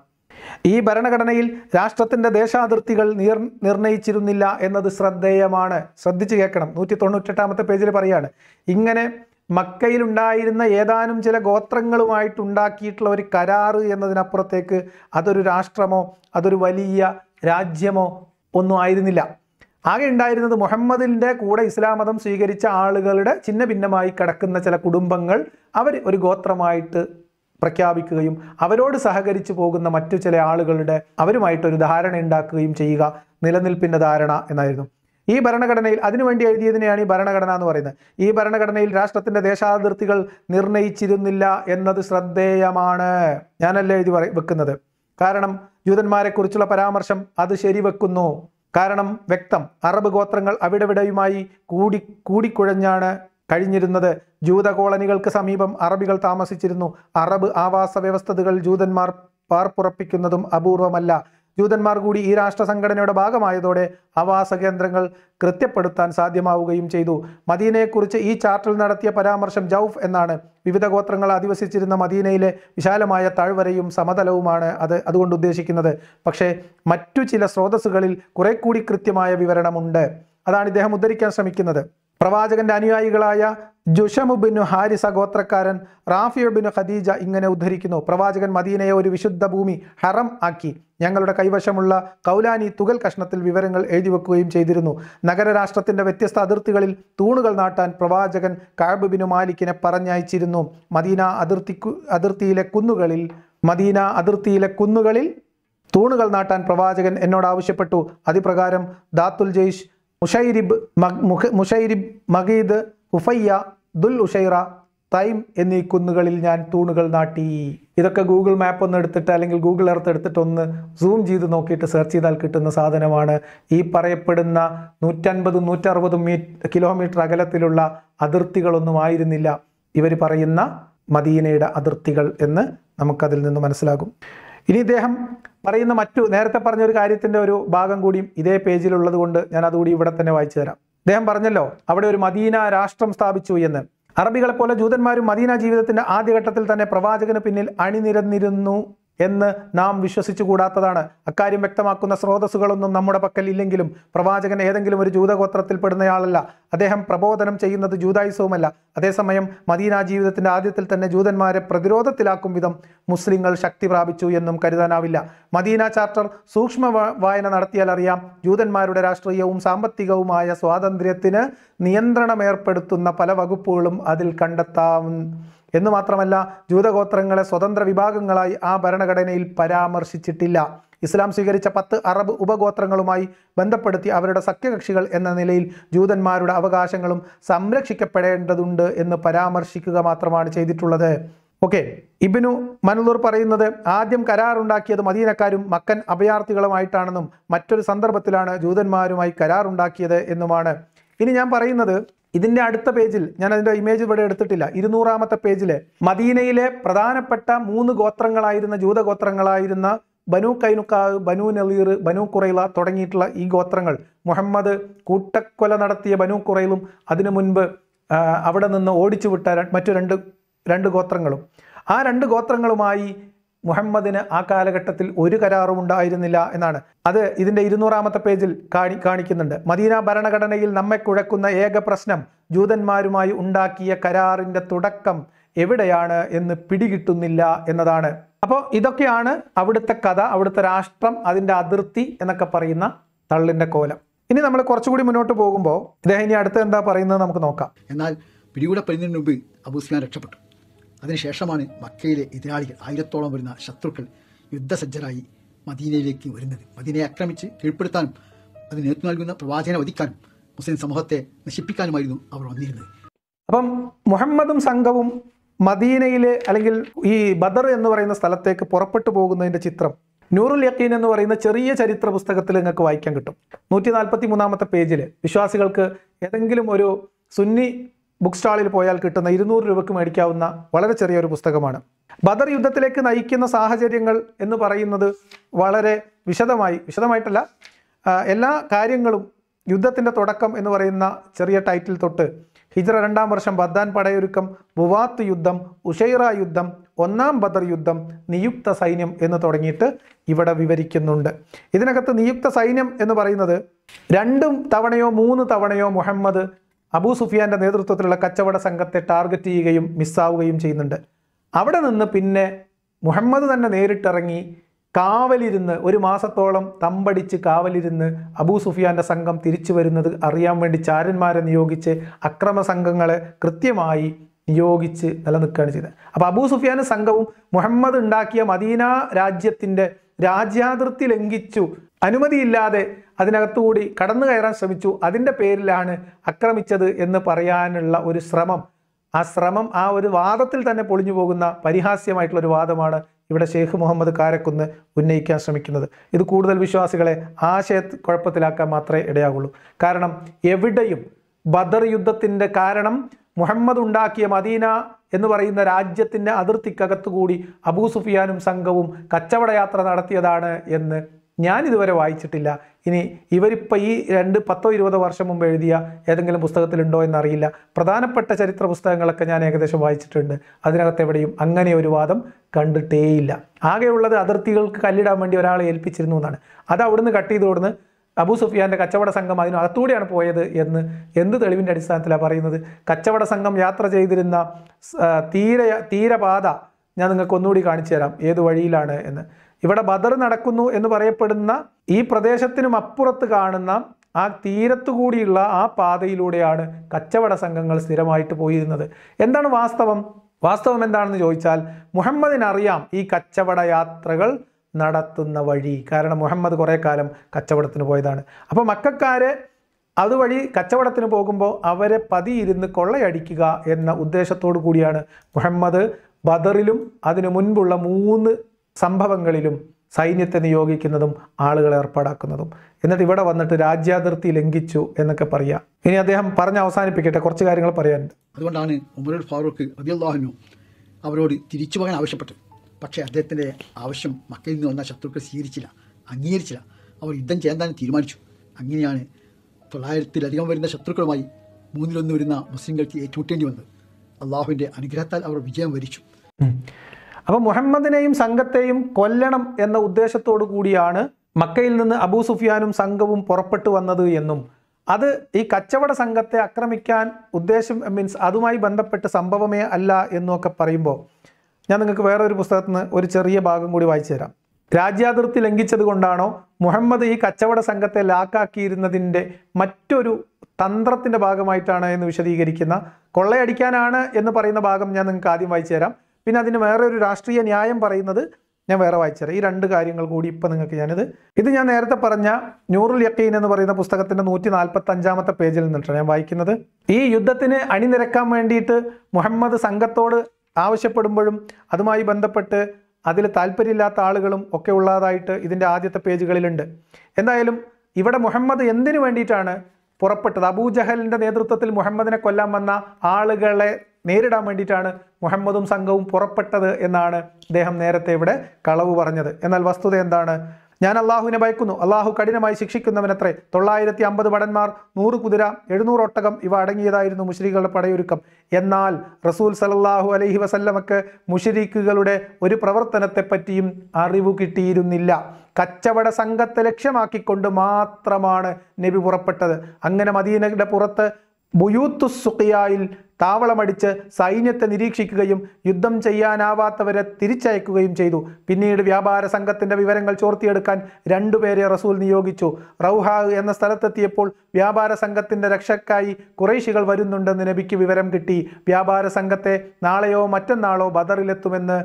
A: ഈ ഭരണഘടനയിൽ രാഷ്ട്രത്തിൻ്റെ ദേശാതിർത്തികൾ നിർ നിർണയിച്ചിരുന്നില്ല എന്നത് ശ്രദ്ധേയമാണ് ശ്രദ്ധിച്ചു കേൾക്കണം നൂറ്റി എട്ടാമത്തെ പേജിൽ പറയാണ് ഇങ്ങനെ മക്കയിലുണ്ടായിരുന്ന ഏതാനും ചില ഗോത്രങ്ങളുമായിട്ടുണ്ടാക്കിയിട്ടുള്ള ഒരു കരാറ് എന്നതിനപ്പുറത്തേക്ക് അതൊരു രാഷ്ട്രമോ അതൊരു വലിയ രാജ്യമോ ഒന്നും ആയിരുന്നില്ല ആകെ ഉണ്ടായിരുന്നത് മുഹമ്മദിൻ്റെ കൂടെ ഇസ്ലാം മതം സ്വീകരിച്ച ആളുകളുടെ ചിന്ന ഭിന്നമായി കിടക്കുന്ന ചില കുടുംബങ്ങൾ അവർ ഒരു ഗോത്രമായിട്ട് പ്രഖ്യാപിക്കുകയും അവരോട് സഹകരിച്ചു പോകുന്ന മറ്റു ചില ആളുകളുടെ അവരുമായിട്ടൊരു ധാരണ ഉണ്ടാക്കുകയും ചെയ്യുക നിലനിൽപ്പിൻ്റെ ധാരണ എന്നായിരുന്നു ഈ ഭരണഘടനയിൽ അതിനുവേണ്ടി എഴുതിയതിനെയാണ് ഈ ഭരണഘടന എന്ന് പറയുന്നത് ഈ ഭരണഘടനയിൽ രാഷ്ട്രത്തിൻ്റെ ദേശാതിർത്തികൾ നിർണയിച്ചിരുന്നില്ല എന്നത് ശ്രദ്ധേയമാണ് ഞാനല്ല എഴുതി വെക്കുന്നത് കാരണം ജൂതന്മാരെക്കുറിച്ചുള്ള പരാമർശം അത് ശരിവെക്കുന്നു കാരണം വ്യക്തം അറബ് ഗോത്രങ്ങൾ അവിടെവിടെയുമായി കൂടി കൂടിക്കുഴഞ്ഞാണ് കഴിഞ്ഞിരുന്നത് ജൂത കോളനികൾക്ക് സമീപം അറബികൾ താമസിച്ചിരുന്നു അറബ് ആവാസ വ്യവസ്ഥകൾ ജൂതന്മാർ പാർപ്പുറപ്പിക്കുന്നതും അപൂർവമല്ല ജൂതന്മാർ കൂടി ഈ രാഷ്ട്ര സംഘടനയുടെ ഭാഗമായതോടെ ആവാസ കേന്ദ്രങ്ങൾ കൃത്യപ്പെടുത്താൻ സാധ്യമാവുകയും ചെയ്തു മദീനയെക്കുറിച്ച് ഈ ചാർട്ടിൽ നടത്തിയ പരാമർശം ജൗഫ് എന്നാണ് വിവിധ ഗോത്രങ്ങൾ അധിവസിച്ചിരുന്ന മദീനയിലെ വിശാലമായ താഴ്വരയും സമതലവുമാണ് അത് അതുകൊണ്ട് ഉദ്ദേശിക്കുന്നത് പക്ഷേ മറ്റു ചില സ്രോതസ്സുകളിൽ കുറെ കൂടി കൃത്യമായ വിവരണമുണ്ട് അതാണ് ഇദ്ദേഹം ഉദ്ധരിക്കാൻ ശ്രമിക്കുന്നത് പ്രവാചകന്റെ അനുയായികളായ ജുഷമുബിനു ഹാരിസ ഗോത്രക്കാരൻ റാഫിയുബിനു ഖദീജ ഇങ്ങനെ ഉദ്ധരിക്കുന്നു പ്രവാചകൻ മദീനയെ ഒരു വിശുദ്ധ ഭൂമി ഹറം ആക്കി ഞങ്ങളുടെ കൈവശമുള്ള കൗലാനി തുകൽ കഷ്ണത്തിൽ വിവരങ്ങൾ എഴുതി വെക്കുകയും ചെയ്തിരുന്നു നഗരരാഷ്ട്രത്തിന്റെ വ്യത്യസ്ത അതിർത്തികളിൽ തൂണുകൾ നാട്ടാൻ പ്രവാചകൻ കാബിബിനു മാലിക്കിനെ പറഞ്ഞയച്ചിരുന്നു മദീന അതിർത്തി അതിർത്തിയിലെ കുന്നുകളിൽ മദീന അതിർത്തിയിലെ കുന്നുകളിൽ തൂണുകൾ നാട്ടാൻ പ്രവാചകൻ എന്നോട് ആവശ്യപ്പെട്ടു അതിപ്രകാരം ദാത്തുൽ ജെയ്ഷ് മുഷൈരിബ് മുഷൈരിബ് മഗീദ് ഉഫയ്യ ദുൽ ഉഷൈറ തൈം എന്നീ കുന്നുകളിൽ ഞാൻ തൂണുകൾ നാട്ടി ഇതൊക്കെ ഗൂഗിൾ മാപ്പ് ഒന്ന് എടുത്തിട്ട് അല്ലെങ്കിൽ ഗൂഗിൾ എർത്ത് എടുത്തിട്ട് ഒന്ന് സൂം ചെയ്ത് നോക്കിയിട്ട് സെർച്ച് ചെയ്താൽ കിട്ടുന്ന സാധനമാണ് ഈ പറയപ്പെടുന്ന നൂറ്റൻപതും നൂറ്ററുപതും മീ കിലോമീറ്റർ അകലത്തിലുള്ള അതിർത്തികളൊന്നും ആയിരുന്നില്ല ഇവർ പറയുന്ന മദീനയുടെ അതിർത്തികൾ എന്ന് നമുക്കതിൽ നിന്ന് മനസ്സിലാകും ഇനി ഇദ്ദേഹം പറയുന്ന മറ്റു നേരത്തെ പറഞ്ഞ ഒരു കാര്യത്തിൻ്റെ ഒരു ഭാഗം കൂടിയും ഇതേ പേജിലുള്ളത് കൊണ്ട് ഞാൻ അതുകൂടി ഇവിടെ തന്നെ വായിച്ചു തരാം അദ്ദേഹം പറഞ്ഞല്ലോ അവിടെ ഒരു മദീന രാഷ്ട്രം സ്ഥാപിച്ചു എന്ന് അറബികളെ പോലെ ജൂതന്മാരും മദീന ജീവിതത്തിന്റെ ആദ്യഘട്ടത്തിൽ തന്നെ പ്രവാചകന് പിന്നിൽ അണിനിരന്നിരുന്നു എന്ന് നാം വിശ്വസിച്ചുകൂടാത്തതാണ് അക്കാര്യം വ്യക്തമാക്കുന്ന സ്രോതസ്സുകളൊന്നും നമ്മുടെ പക്കൽ ഇല്ലെങ്കിലും പ്രവാചകൻ ഏതെങ്കിലും ഒരു ജൂതഗോത്രത്തിൽപ്പെടുന്നയാളല്ല അദ്ദേഹം പ്രബോധനം ചെയ്യുന്നത് ജൂതായുസവുമല്ല അതേസമയം മദീന ജീവിതത്തിൻ്റെ ആദ്യത്തിൽ തന്നെ ജൂതന്മാരെ പ്രതിരോധത്തിലാക്കും വിധം മുസ്ലിങ്ങൾ ശക്തി പ്രാപിച്ചു എന്നും കരുതാനാവില്ല മദീന ചാർട്ടർ സൂക്ഷ്മ വായന നടത്തിയാൽ അറിയാം ജൂതന്മാരുടെ രാഷ്ട്രീയവും സാമ്പത്തികവുമായ സ്വാതന്ത്ര്യത്തിന് നിയന്ത്രണം പല വകുപ്പുകളും അതിൽ കണ്ടെത്താം എന്ന് മാത്രമല്ല ജൂതഗോത്രങ്ങളെ സ്വതന്ത്ര വിഭാഗങ്ങളായി ആ ഭരണഘടനയിൽ പരാമർശിച്ചിട്ടില്ല ഇസ്ലാം സ്വീകരിച്ച പത്ത് അറബ് ഉപഗോത്രങ്ങളുമായി ബന്ധപ്പെടുത്തി അവരുടെ സഖ്യകക്ഷികൾ എന്ന നിലയിൽ ജൂതന്മാരുടെ അവകാശങ്ങളും സംരക്ഷിക്കപ്പെടേണ്ടതുണ്ട് എന്ന് പരാമർശിക്കുക മാത്രമാണ് ചെയ്തിട്ടുള്ളത് ഓക്കെ ഇബിനു മനുദൂർ പറയുന്നത് ആദ്യം കരാറുണ്ടാക്കിയത് മദീനക്കാരും മക്കൻ അഭയാർത്ഥികളുമായിട്ടാണെന്നും മറ്റൊരു സന്ദർഭത്തിലാണ് ജൂതന്മാരുമായി കരാറുണ്ടാക്കിയത് എന്നുമാണ് ഇനി ഞാൻ പറയുന്നത് ഇതിൻ്റെ അടുത്ത പേജിൽ ഞാൻ അതിൻ്റെ ഇമേജ് ഇവിടെ എടുത്തിട്ടില്ല ഇരുന്നൂറാമത്തെ പേജിൽ മദീനയിലെ പ്രധാനപ്പെട്ട മൂന്ന് ഗോത്രങ്ങളായിരുന്ന ജൂതഗോത്രങ്ങളായിരുന്ന ബനു കൈനുക്കാവ് ബനു നലീർ ബനു കുറൈല തുടങ്ങിയിട്ടുള്ള ഈ ഗോത്രങ്ങൾ മുഹമ്മദ് കൂട്ടക്കൊല നടത്തിയ ബനു കുറയിലും അതിനു മുൻപ് അവിടെ നിന്ന് ഓടിച്ചു വിട്ട മറ്റു രണ്ട് രണ്ട് ഗോത്രങ്ങളും ആ രണ്ട് ഗോത്രങ്ങളുമായി മുഹമ്മദിന് ആ കാലഘട്ടത്തിൽ ഒരു കരാറും ഉണ്ടായിരുന്നില്ല എന്നാണ് അത് ഇതിന്റെ ഇരുന്നൂറാമത്തെ പേജിൽ കാണി കാണിക്കുന്നുണ്ട് മദീന ഭരണഘടനയിൽ നമ്മെ കുഴക്കുന്ന ഏക പ്രശ്നം ജൂതന്മാരുമായി ഉണ്ടാക്കിയ കരാറിന്റെ തുടക്കം എവിടെയാണ് എന്ന് പിടികിട്ടുന്നില്ല എന്നതാണ് അപ്പോൾ ഇതൊക്കെയാണ് അവിടുത്തെ കഥ അവിടുത്തെ രാഷ്ട്രം അതിൻ്റെ അതിർത്തി എന്നൊക്കെ പറയുന്ന തള്ളിന്റെ കോലം ഇനി നമ്മൾ കുറച്ചുകൂടി മുന്നോട്ട് പോകുമ്പോൾ ഇദ്ദേഹം ഇനി അടുത്ത് എന്താ പറയുന്നത് നമുക്ക് നോക്കാം എന്നാൽ പിടികൂടപ്പെടുന്നതിന് മുമ്പ് അബൂസ്ലാൻ രക്ഷപ്പെട്ടു
B: അതിനുശേഷമാണ് മക്കയിലെ എതിരാളികൾ ആയിരത്തോളം വരുന്ന ശത്രുക്കൾ യുദ്ധസജ്ജരായി മദീനയിലേക്ക് വരുന്നത് മദീനയെ ആക്രമിച്ച് കീഴ്പ്പെടുത്താനും അതിന് നേതൃത്വം നൽകുന്ന പ്രവാചകനെ വധിക്കാനും മുസ്ലിം സമൂഹത്തെ
A: നശിപ്പിക്കാനുമായിരുന്നു അവർ വന്നിരുന്നത് അപ്പം മുഹമ്മദും സംഘവും മദീനയിലെ അല്ലെങ്കിൽ ഈ ബദർ എന്ന് പറയുന്ന സ്ഥലത്തേക്ക് പുറപ്പെട്ടു പോകുന്നതിൻ്റെ ചിത്രം നൂറുൽ യക്കീൻ എന്ന് പറയുന്ന ചെറിയ ചരിത്ര പുസ്തകത്തിൽ നിങ്ങൾക്ക് വായിക്കാൻ കിട്ടും നൂറ്റി നാൽപ്പത്തി മൂന്നാമത്തെ പേജിൽ വിശ്വാസികൾക്ക് ഏതെങ്കിലും ഒരു സുന്നി ബുക്ക് സ്റ്റാളിൽ പോയാൽ കിട്ടുന്ന ഇരുന്നൂറ് രൂപയ്ക്ക് മേടിക്കാവുന്ന വളരെ ചെറിയൊരു പുസ്തകമാണ് ബദർ യുദ്ധത്തിലേക്ക് നയിക്കുന്ന സാഹചര്യങ്ങൾ എന്ന് പറയുന്നത് വളരെ വിശദമായി വിശദമായിട്ടല്ല എല്ലാ കാര്യങ്ങളും യുദ്ധത്തിൻ്റെ തുടക്കം എന്ന് പറയുന്ന ചെറിയ ടൈറ്റിൽ തൊട്ട് ഹിജ്ര രണ്ടാം വർഷം ബദ്ദാൻ പടയൊരുക്കം ബുവാത്ത് യുദ്ധം ഉഷൈറ യുദ്ധം ഒന്നാം ബദർ യുദ്ധം നിയുക്ത സൈന്യം എന്ന് തുടങ്ങിയിട്ട് ഇവിടെ വിവരിക്കുന്നുണ്ട് ഇതിനകത്ത് നിയുക്ത സൈന്യം എന്ന് പറയുന്നത് രണ്ടും തവണയോ മൂന്ന് തവണയോ മുഹമ്മദ് അബൂ സുഫിയാന്റെ നേതൃത്വത്തിലുള്ള കച്ചവട സംഘത്തെ ടാർഗറ്റ് ചെയ്യുകയും മിസ്സാവുകയും ചെയ്യുന്നുണ്ട് അവിടെ നിന്ന് പിന്നെ മുഹമ്മദ് തന്നെ നേരിട്ടിറങ്ങി കാവലിരുന്ന് ഒരു മാസത്തോളം തമ്പടിച്ച് കാവലിരുന്ന് അബൂ സുഫിയാന്റെ സംഘം തിരിച്ചു വരുന്നത് അറിയാൻ വേണ്ടി ചാരന്മാരെ നിയോഗിച്ച് അക്രമ സംഘങ്ങളെ കൃത്യമായി നിയോഗിച്ച് നിലനിൽക്കുകയാണ് ചെയ്തത് അപ്പൊ അബൂ സുഫിയാന്റെ സംഘവും മുഹമ്മദ് ഉണ്ടാക്കിയ മദീന രാജ്യത്തിന്റെ രാജ്യാതിർത്തി ലംഘിച്ചു അനുമതിയില്ലാതെ അതിനകത്തുകൂടി കടന്നു കയറാൻ ശ്രമിച്ചു അതിൻ്റെ പേരിലാണ് അക്രമിച്ചത് എന്ന് പറയാനുള്ള ഒരു ശ്രമം ആ ശ്രമം ആ ഒരു വാദത്തിൽ തന്നെ പൊളിഞ്ഞു പോകുന്ന പരിഹാസ്യമായിട്ടുള്ള ഒരു വാദമാണ് ഇവിടെ ഷെയ്ഖ് മുഹമ്മദ് കാരക്കുന്ന് ഉന്നയിക്കാൻ ശ്രമിക്കുന്നത് ഇത് കൂടുതൽ വിശ്വാസികളെ ആശയ കുഴപ്പത്തിലാക്കാൻ മാത്രമേ ഇടയാകുള്ളൂ കാരണം എവിടെയും ബദർ യുദ്ധത്തിൻ്റെ കാരണം മുഹമ്മദ് ഉണ്ടാക്കിയ മദീന എന്ന് പറയുന്ന രാജ്യത്തിൻ്റെ അതിർത്തിക്കകത്തുകൂടി അബൂ സുഫിയാനും സംഘവും കച്ചവടയാത്ര നടത്തിയതാണ് എന്ന് ഞാൻ ഇതുവരെ വായിച്ചിട്ടില്ല ഇനി ഇവരിപ്പോൾ ഈ രണ്ട് പത്തോ ഇരുപതോ വർഷം മുമ്പ് എഴുതിയ ഏതെങ്കിലും പുസ്തകത്തിലുണ്ടോ എന്നറിയില്ല പ്രധാനപ്പെട്ട ചരിത്ര പുസ്തകങ്ങളൊക്കെ ഞാൻ ഏകദേശം വായിച്ചിട്ടുണ്ട് അതിനകത്ത് എവിടെയും അങ്ങനെ ഒരു വാദം കണ്ടിട്ടേയില്ല ആകെയുള്ളത് അതിർത്തികൾക്ക് കല്ലിടാൻ വേണ്ടി ഒരാളെ ഏൽപ്പിച്ചിരുന്നു എന്നാണ് അത് അവിടുന്ന് കട്ട് ചെയ്ത് കൊടുന്ന് അബൂ സുഫിയാൻ്റെ കച്ചവട സംഘം അതിനകത്തൂടെയാണ് പോയത് എന്ന് എന്ത് തെളിവിൻ്റെ അടിസ്ഥാനത്തിലാണ് പറയുന്നത് കച്ചവട സംഘം യാത്ര ചെയ്തിരുന്ന തീര തീരപാത ഞാൻ നിങ്ങൾക്ക് ഒന്നുകൂടി കാണിച്ചു തരാം ഏത് വഴിയിലാണ് എന്ന് ഇവിടെ ബദർ നടക്കുന്നു എന്ന് പറയപ്പെടുന്ന ഈ പ്രദേശത്തിനും അപ്പുറത്ത് കാണുന്ന ആ തീരത്തുകൂടിയുള്ള ആ പാതയിലൂടെയാണ് കച്ചവട സംഘങ്ങൾ സ്ഥിരമായിട്ട് പോയിരുന്നത് എന്താണ് വാസ്തവം വാസ്തവം എന്താണെന്ന് ചോദിച്ചാൽ മുഹമ്മദിനറിയാം ഈ കച്ചവട യാത്രകൾ നടത്തുന്ന വഴി കാരണം മുഹമ്മദ് കുറേ കാലം കച്ചവടത്തിന് പോയതാണ് അപ്പോൾ മക്കാർ അതുവഴി കച്ചവടത്തിന് പോകുമ്പോൾ അവരെ പതിയിരുന്ന് കൊള്ളയടിക്കുക എന്ന ഉദ്ദേശത്തോടു കൂടിയാണ് മുഹമ്മദ് ബദറിലും അതിനു മുൻപുള്ള മൂന്ന് സംഭവങ്ങളിലും സൈന്യത്തെ നിയോഗിക്കുന്നതും ആളുകളെ ഏർപ്പാടാക്കുന്നതും എന്നിട്ട് ഇവിടെ വന്നിട്ട് രാജ്യാതിർത്തി ലംഘിച്ചു എന്നൊക്കെ പറയാം ഇനി അദ്ദേഹം പറഞ്ഞ് അവസാനിപ്പിക്കട്ടെ കുറച്ച് കാര്യങ്ങൾ പറയാനുണ്ട്
B: അതുകൊണ്ടാണ് ഉമരുൽ ഫാറൂഖ് റബിയുള്ളാഹിനു അവരോട് തിരിച്ചു പോകാൻ ആവശ്യപ്പെട്ടു പക്ഷേ അദ്ദേഹത്തിൻ്റെ ആവശ്യം മക്കയിൽ നിന്ന് വന്ന ശത്രുക്കൾ സ്വീകരിച്ചില്ല അംഗീകരിച്ചില്ല അവർ യുദ്ധം ചെയ്യാൻ തന്നെ തീരുമാനിച്ചു അങ്ങനെയാണ് തൊള്ളായിരത്തിലധികം വരുന്ന ശത്രുക്കളുമായി
A: മൂന്നിലൊന്ന് വരുന്ന മുസ്ലിങ്ങൾക്ക് ഏറ്റുമുട്ടേണ്ടി വന്നത് അള്ളാഹുവിൻ്റെ അനുഗ്രഹത്താൽ അവർ വിജയം വരിച്ചു അപ്പോൾ മുഹമ്മദിനെയും സംഘത്തെയും കൊല്ലണം എന്ന ഉദ്ദേശത്തോടു കൂടിയാണ് മക്കയിൽ നിന്ന് അബൂ സുഫിയാനും സംഘവും പുറപ്പെട്ടു വന്നത് എന്നും അത് ഈ കച്ചവട സംഘത്തെ ആക്രമിക്കാൻ ഉദ്ദേശം മീൻസ് അതുമായി ബന്ധപ്പെട്ട് സംഭവമേ അല്ല എന്നൊക്കെ പറയുമ്പോൾ ഞാൻ നിങ്ങൾക്ക് വേറെ ഒരു പുസ്തകത്തിൽ നിന്ന് ഒരു ചെറിയ ഭാഗം കൂടി വായിച്ചു തരാം രാജ്യാതിർത്തി ലംഘിച്ചത് കൊണ്ടാണോ മുഹമ്മദ് ഈ കച്ചവട സംഘത്തെ ലാക്കാക്കിയിരുന്നതിൻ്റെ മറ്റൊരു തന്ത്രത്തിൻ്റെ ഭാഗമായിട്ടാണ് എന്ന് വിശദീകരിക്കുന്ന കൊള്ളയടിക്കാനാണ് എന്ന് പറയുന്ന ഭാഗം ഞാൻ നിങ്ങൾക്ക് ആദ്യം വായിച്ചു തരാം പിന്നെ അതിന് വേറെ ഒരു രാഷ്ട്രീയ ന്യായം പറയുന്നത് ഞാൻ വേറെ വായിച്ചറിയാം ഈ രണ്ട് കാര്യങ്ങൾ കൂടി ഇപ്പം നിങ്ങൾക്ക് ഞാനിത് ഇത് ഞാൻ നേരത്തെ പറഞ്ഞ നൂറുൽ യക്കീൻ എന്ന് പറയുന്ന പുസ്തകത്തിൻ്റെ നൂറ്റി നാൽപ്പത്തി അഞ്ചാമത്തെ പേജിൽ നിന്നിട്ടാണ് ഞാൻ വായിക്കുന്നത് ഈ യുദ്ധത്തിന് അണിനിരക്കാൻ വേണ്ടിയിട്ട് മുഹമ്മദ് സംഘത്തോട് ആവശ്യപ്പെടുമ്പോഴും അതുമായി ബന്ധപ്പെട്ട് അതിൽ താല്പര്യമില്ലാത്ത ആളുകളും ഒക്കെ ഉള്ളതായിട്ട് ഇതിൻ്റെ ആദ്യത്തെ പേജുകളിലുണ്ട് എന്തായാലും ഇവിടെ മുഹമ്മദ് എന്തിനു വേണ്ടിയിട്ടാണ് പുറപ്പെട്ടത് അബൂജഹലിൻ്റെ നേതൃത്വത്തിൽ മുഹമ്മദിനെ കൊല്ലാൻ വന്ന ആളുകളെ നേരിടാൻ വേണ്ടിയിട്ടാണ് മുഹമ്മദും സംഘവും പുറപ്പെട്ടത് എന്നാണ് അദ്ദേഹം നേരത്തെ ഇവിടെ കളവ് പറഞ്ഞത് എന്നാൽ വസ്തുത എന്താണ് ഞാൻ അള്ളാഹുവിനെ ഭയക്കുന്നു അള്ളാഹു കഠിനമായി ശിക്ഷിക്കുന്നവനത്രേ തൊള്ളായിരത്തി അമ്പത് ഭടന്മാർ നൂറ് കുതിര എഴുന്നൂറ് ഒട്ടകം ഇവ അടങ്ങിയതായിരുന്നു മുഷരികളുടെ പടയൊരുക്കം എന്നാൽ റസൂൽ സലല്ലാഹു അലഹി വസല്ലമക്ക് മുഷരീഖുകളുടെ ഒരു പ്രവർത്തനത്തെപ്പറ്റിയും അറിവ് കിട്ടിയിരുന്നില്ല കച്ചവട സംഘത്തെ ലക്ഷ്യമാക്കിക്കൊണ്ട് മാത്രമാണ് നബി പുറപ്പെട്ടത് അങ്ങനെ മദീനയുടെ പുറത്ത് ബുയൂത്തുസുഖിയായിൽ താവളമടിച്ച് സൈന്യത്തെ നിരീക്ഷിക്കുകയും യുദ്ധം ചെയ്യാനാവാത്തവരെ തിരിച്ചയക്കുകയും ചെയ്തു പിന്നീട് വ്യാപാര സംഘത്തിൻ്റെ വിവരങ്ങൾ ചോർത്തിയെടുക്കാൻ രണ്ടുപേരെ റസൂൽ നിയോഗിച്ചു റൗഹാ എന്ന സ്ഥലത്തെത്തിയപ്പോൾ വ്യാപാര സംഘത്തിൻ്റെ രക്ഷക്കായി കുറേശികൾ വരുന്നുണ്ടെന്ന് നബിക്ക് വിവരം കിട്ടി വ്യാപാര സംഘത്തെ നാളെയോ മറ്റന്നാളോ ബദറിലെത്തുമെന്ന്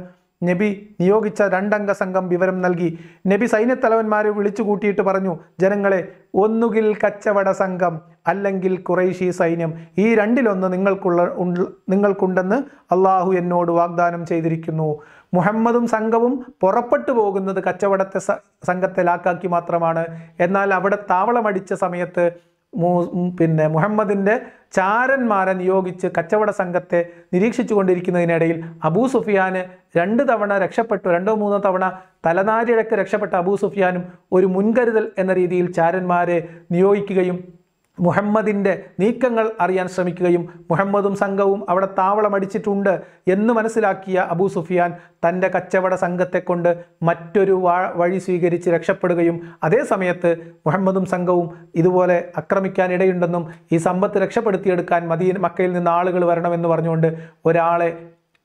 A: നബി നിയോഗിച്ച രണ്ടംഗ സംഘം വിവരം നൽകി നബി സൈന്യത്തലവന്മാരെ വിളിച്ചു കൂട്ടിയിട്ട് പറഞ്ഞു ജനങ്ങളെ ഒന്നുകിൽ കച്ചവട സംഘം അല്ലെങ്കിൽ കുറേശി സൈന്യം ഈ രണ്ടിലൊന്ന് നിങ്ങൾക്കുള്ള നിങ്ങൾക്കുണ്ടെന്ന് അള്ളാഹു എന്നോട് വാഗ്ദാനം ചെയ്തിരിക്കുന്നു മുഹമ്മദും സംഘവും പുറപ്പെട്ടു പോകുന്നത് കച്ചവടത്തെ സംഘത്തെ ലാക്കാക്കി മാത്രമാണ് എന്നാൽ അവിടെ താവളമടിച്ച സമയത്ത് പിന്നെ മുഹമ്മദിൻ്റെ ചാരന്മാരെ നിയോഗിച്ച് കച്ചവട സംഘത്തെ നിരീക്ഷിച്ചു കൊണ്ടിരിക്കുന്നതിനിടയിൽ അബൂ സുഫിയാന് രണ്ട് തവണ രക്ഷപ്പെട്ടു രണ്ടോ മൂന്നോ തവണ തലനാരിഴക്ക് രക്ഷപ്പെട്ട അബൂ സുഫിയാനും ഒരു മുൻകരുതൽ എന്ന രീതിയിൽ ചാരന്മാരെ നിയോഗിക്കുകയും മുഹമ്മദിൻ്റെ നീക്കങ്ങൾ അറിയാൻ ശ്രമിക്കുകയും മുഹമ്മദും സംഘവും അവിടെ താവളമടിച്ചിട്ടുണ്ട് എന്ന് മനസ്സിലാക്കിയ അബൂ സുഫിയാൻ തൻ്റെ കച്ചവട സംഘത്തെ കൊണ്ട് മറ്റൊരു വഴി സ്വീകരിച്ച് രക്ഷപ്പെടുകയും അതേ സമയത്ത് മുഹമ്മദും സംഘവും ഇതുപോലെ ആക്രമിക്കാൻ ഇടയുണ്ടെന്നും ഈ സമ്പത്ത് രക്ഷപ്പെടുത്തിയെടുക്കാൻ മദീൻ മക്കയിൽ നിന്ന് ആളുകൾ വരണമെന്ന് പറഞ്ഞുകൊണ്ട് ഒരാളെ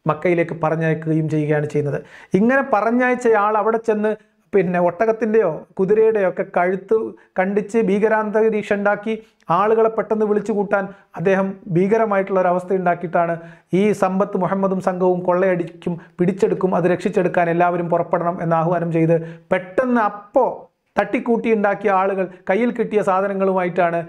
A: മക്കയിലേക്ക് പറഞ്ഞയക്കുകയും ചെയ്യുകയാണ് ചെയ്യുന്നത് ഇങ്ങനെ പറഞ്ഞയച്ചയാൾ അവിടെ ചെന്ന് പിന്നെ ഒട്ടകത്തിൻ്റെയോ കുതിരയുടെയോ ഒക്കെ കഴുത്ത് കണ്ടിച്ച് ഭീകരാന്തരീക്ഷം ഉണ്ടാക്കി ആളുകളെ പെട്ടെന്ന് വിളിച്ചു കൂട്ടാൻ അദ്ദേഹം ഭീകരമായിട്ടുള്ള ഒരവസ്ഥ ഉണ്ടാക്കിയിട്ടാണ് ഈ സമ്പത്ത് മുഹമ്മദും സംഘവും കൊള്ളയടിക്കും പിടിച്ചെടുക്കും അത് രക്ഷിച്ചെടുക്കാൻ എല്ലാവരും പുറപ്പെടണം എന്ന് ആഹ്വാനം ചെയ്ത് പെട്ടെന്ന് അപ്പോൾ തട്ടിക്കൂട്ടി ഉണ്ടാക്കിയ ആളുകൾ കയ്യിൽ കിട്ടിയ സാധനങ്ങളുമായിട്ടാണ്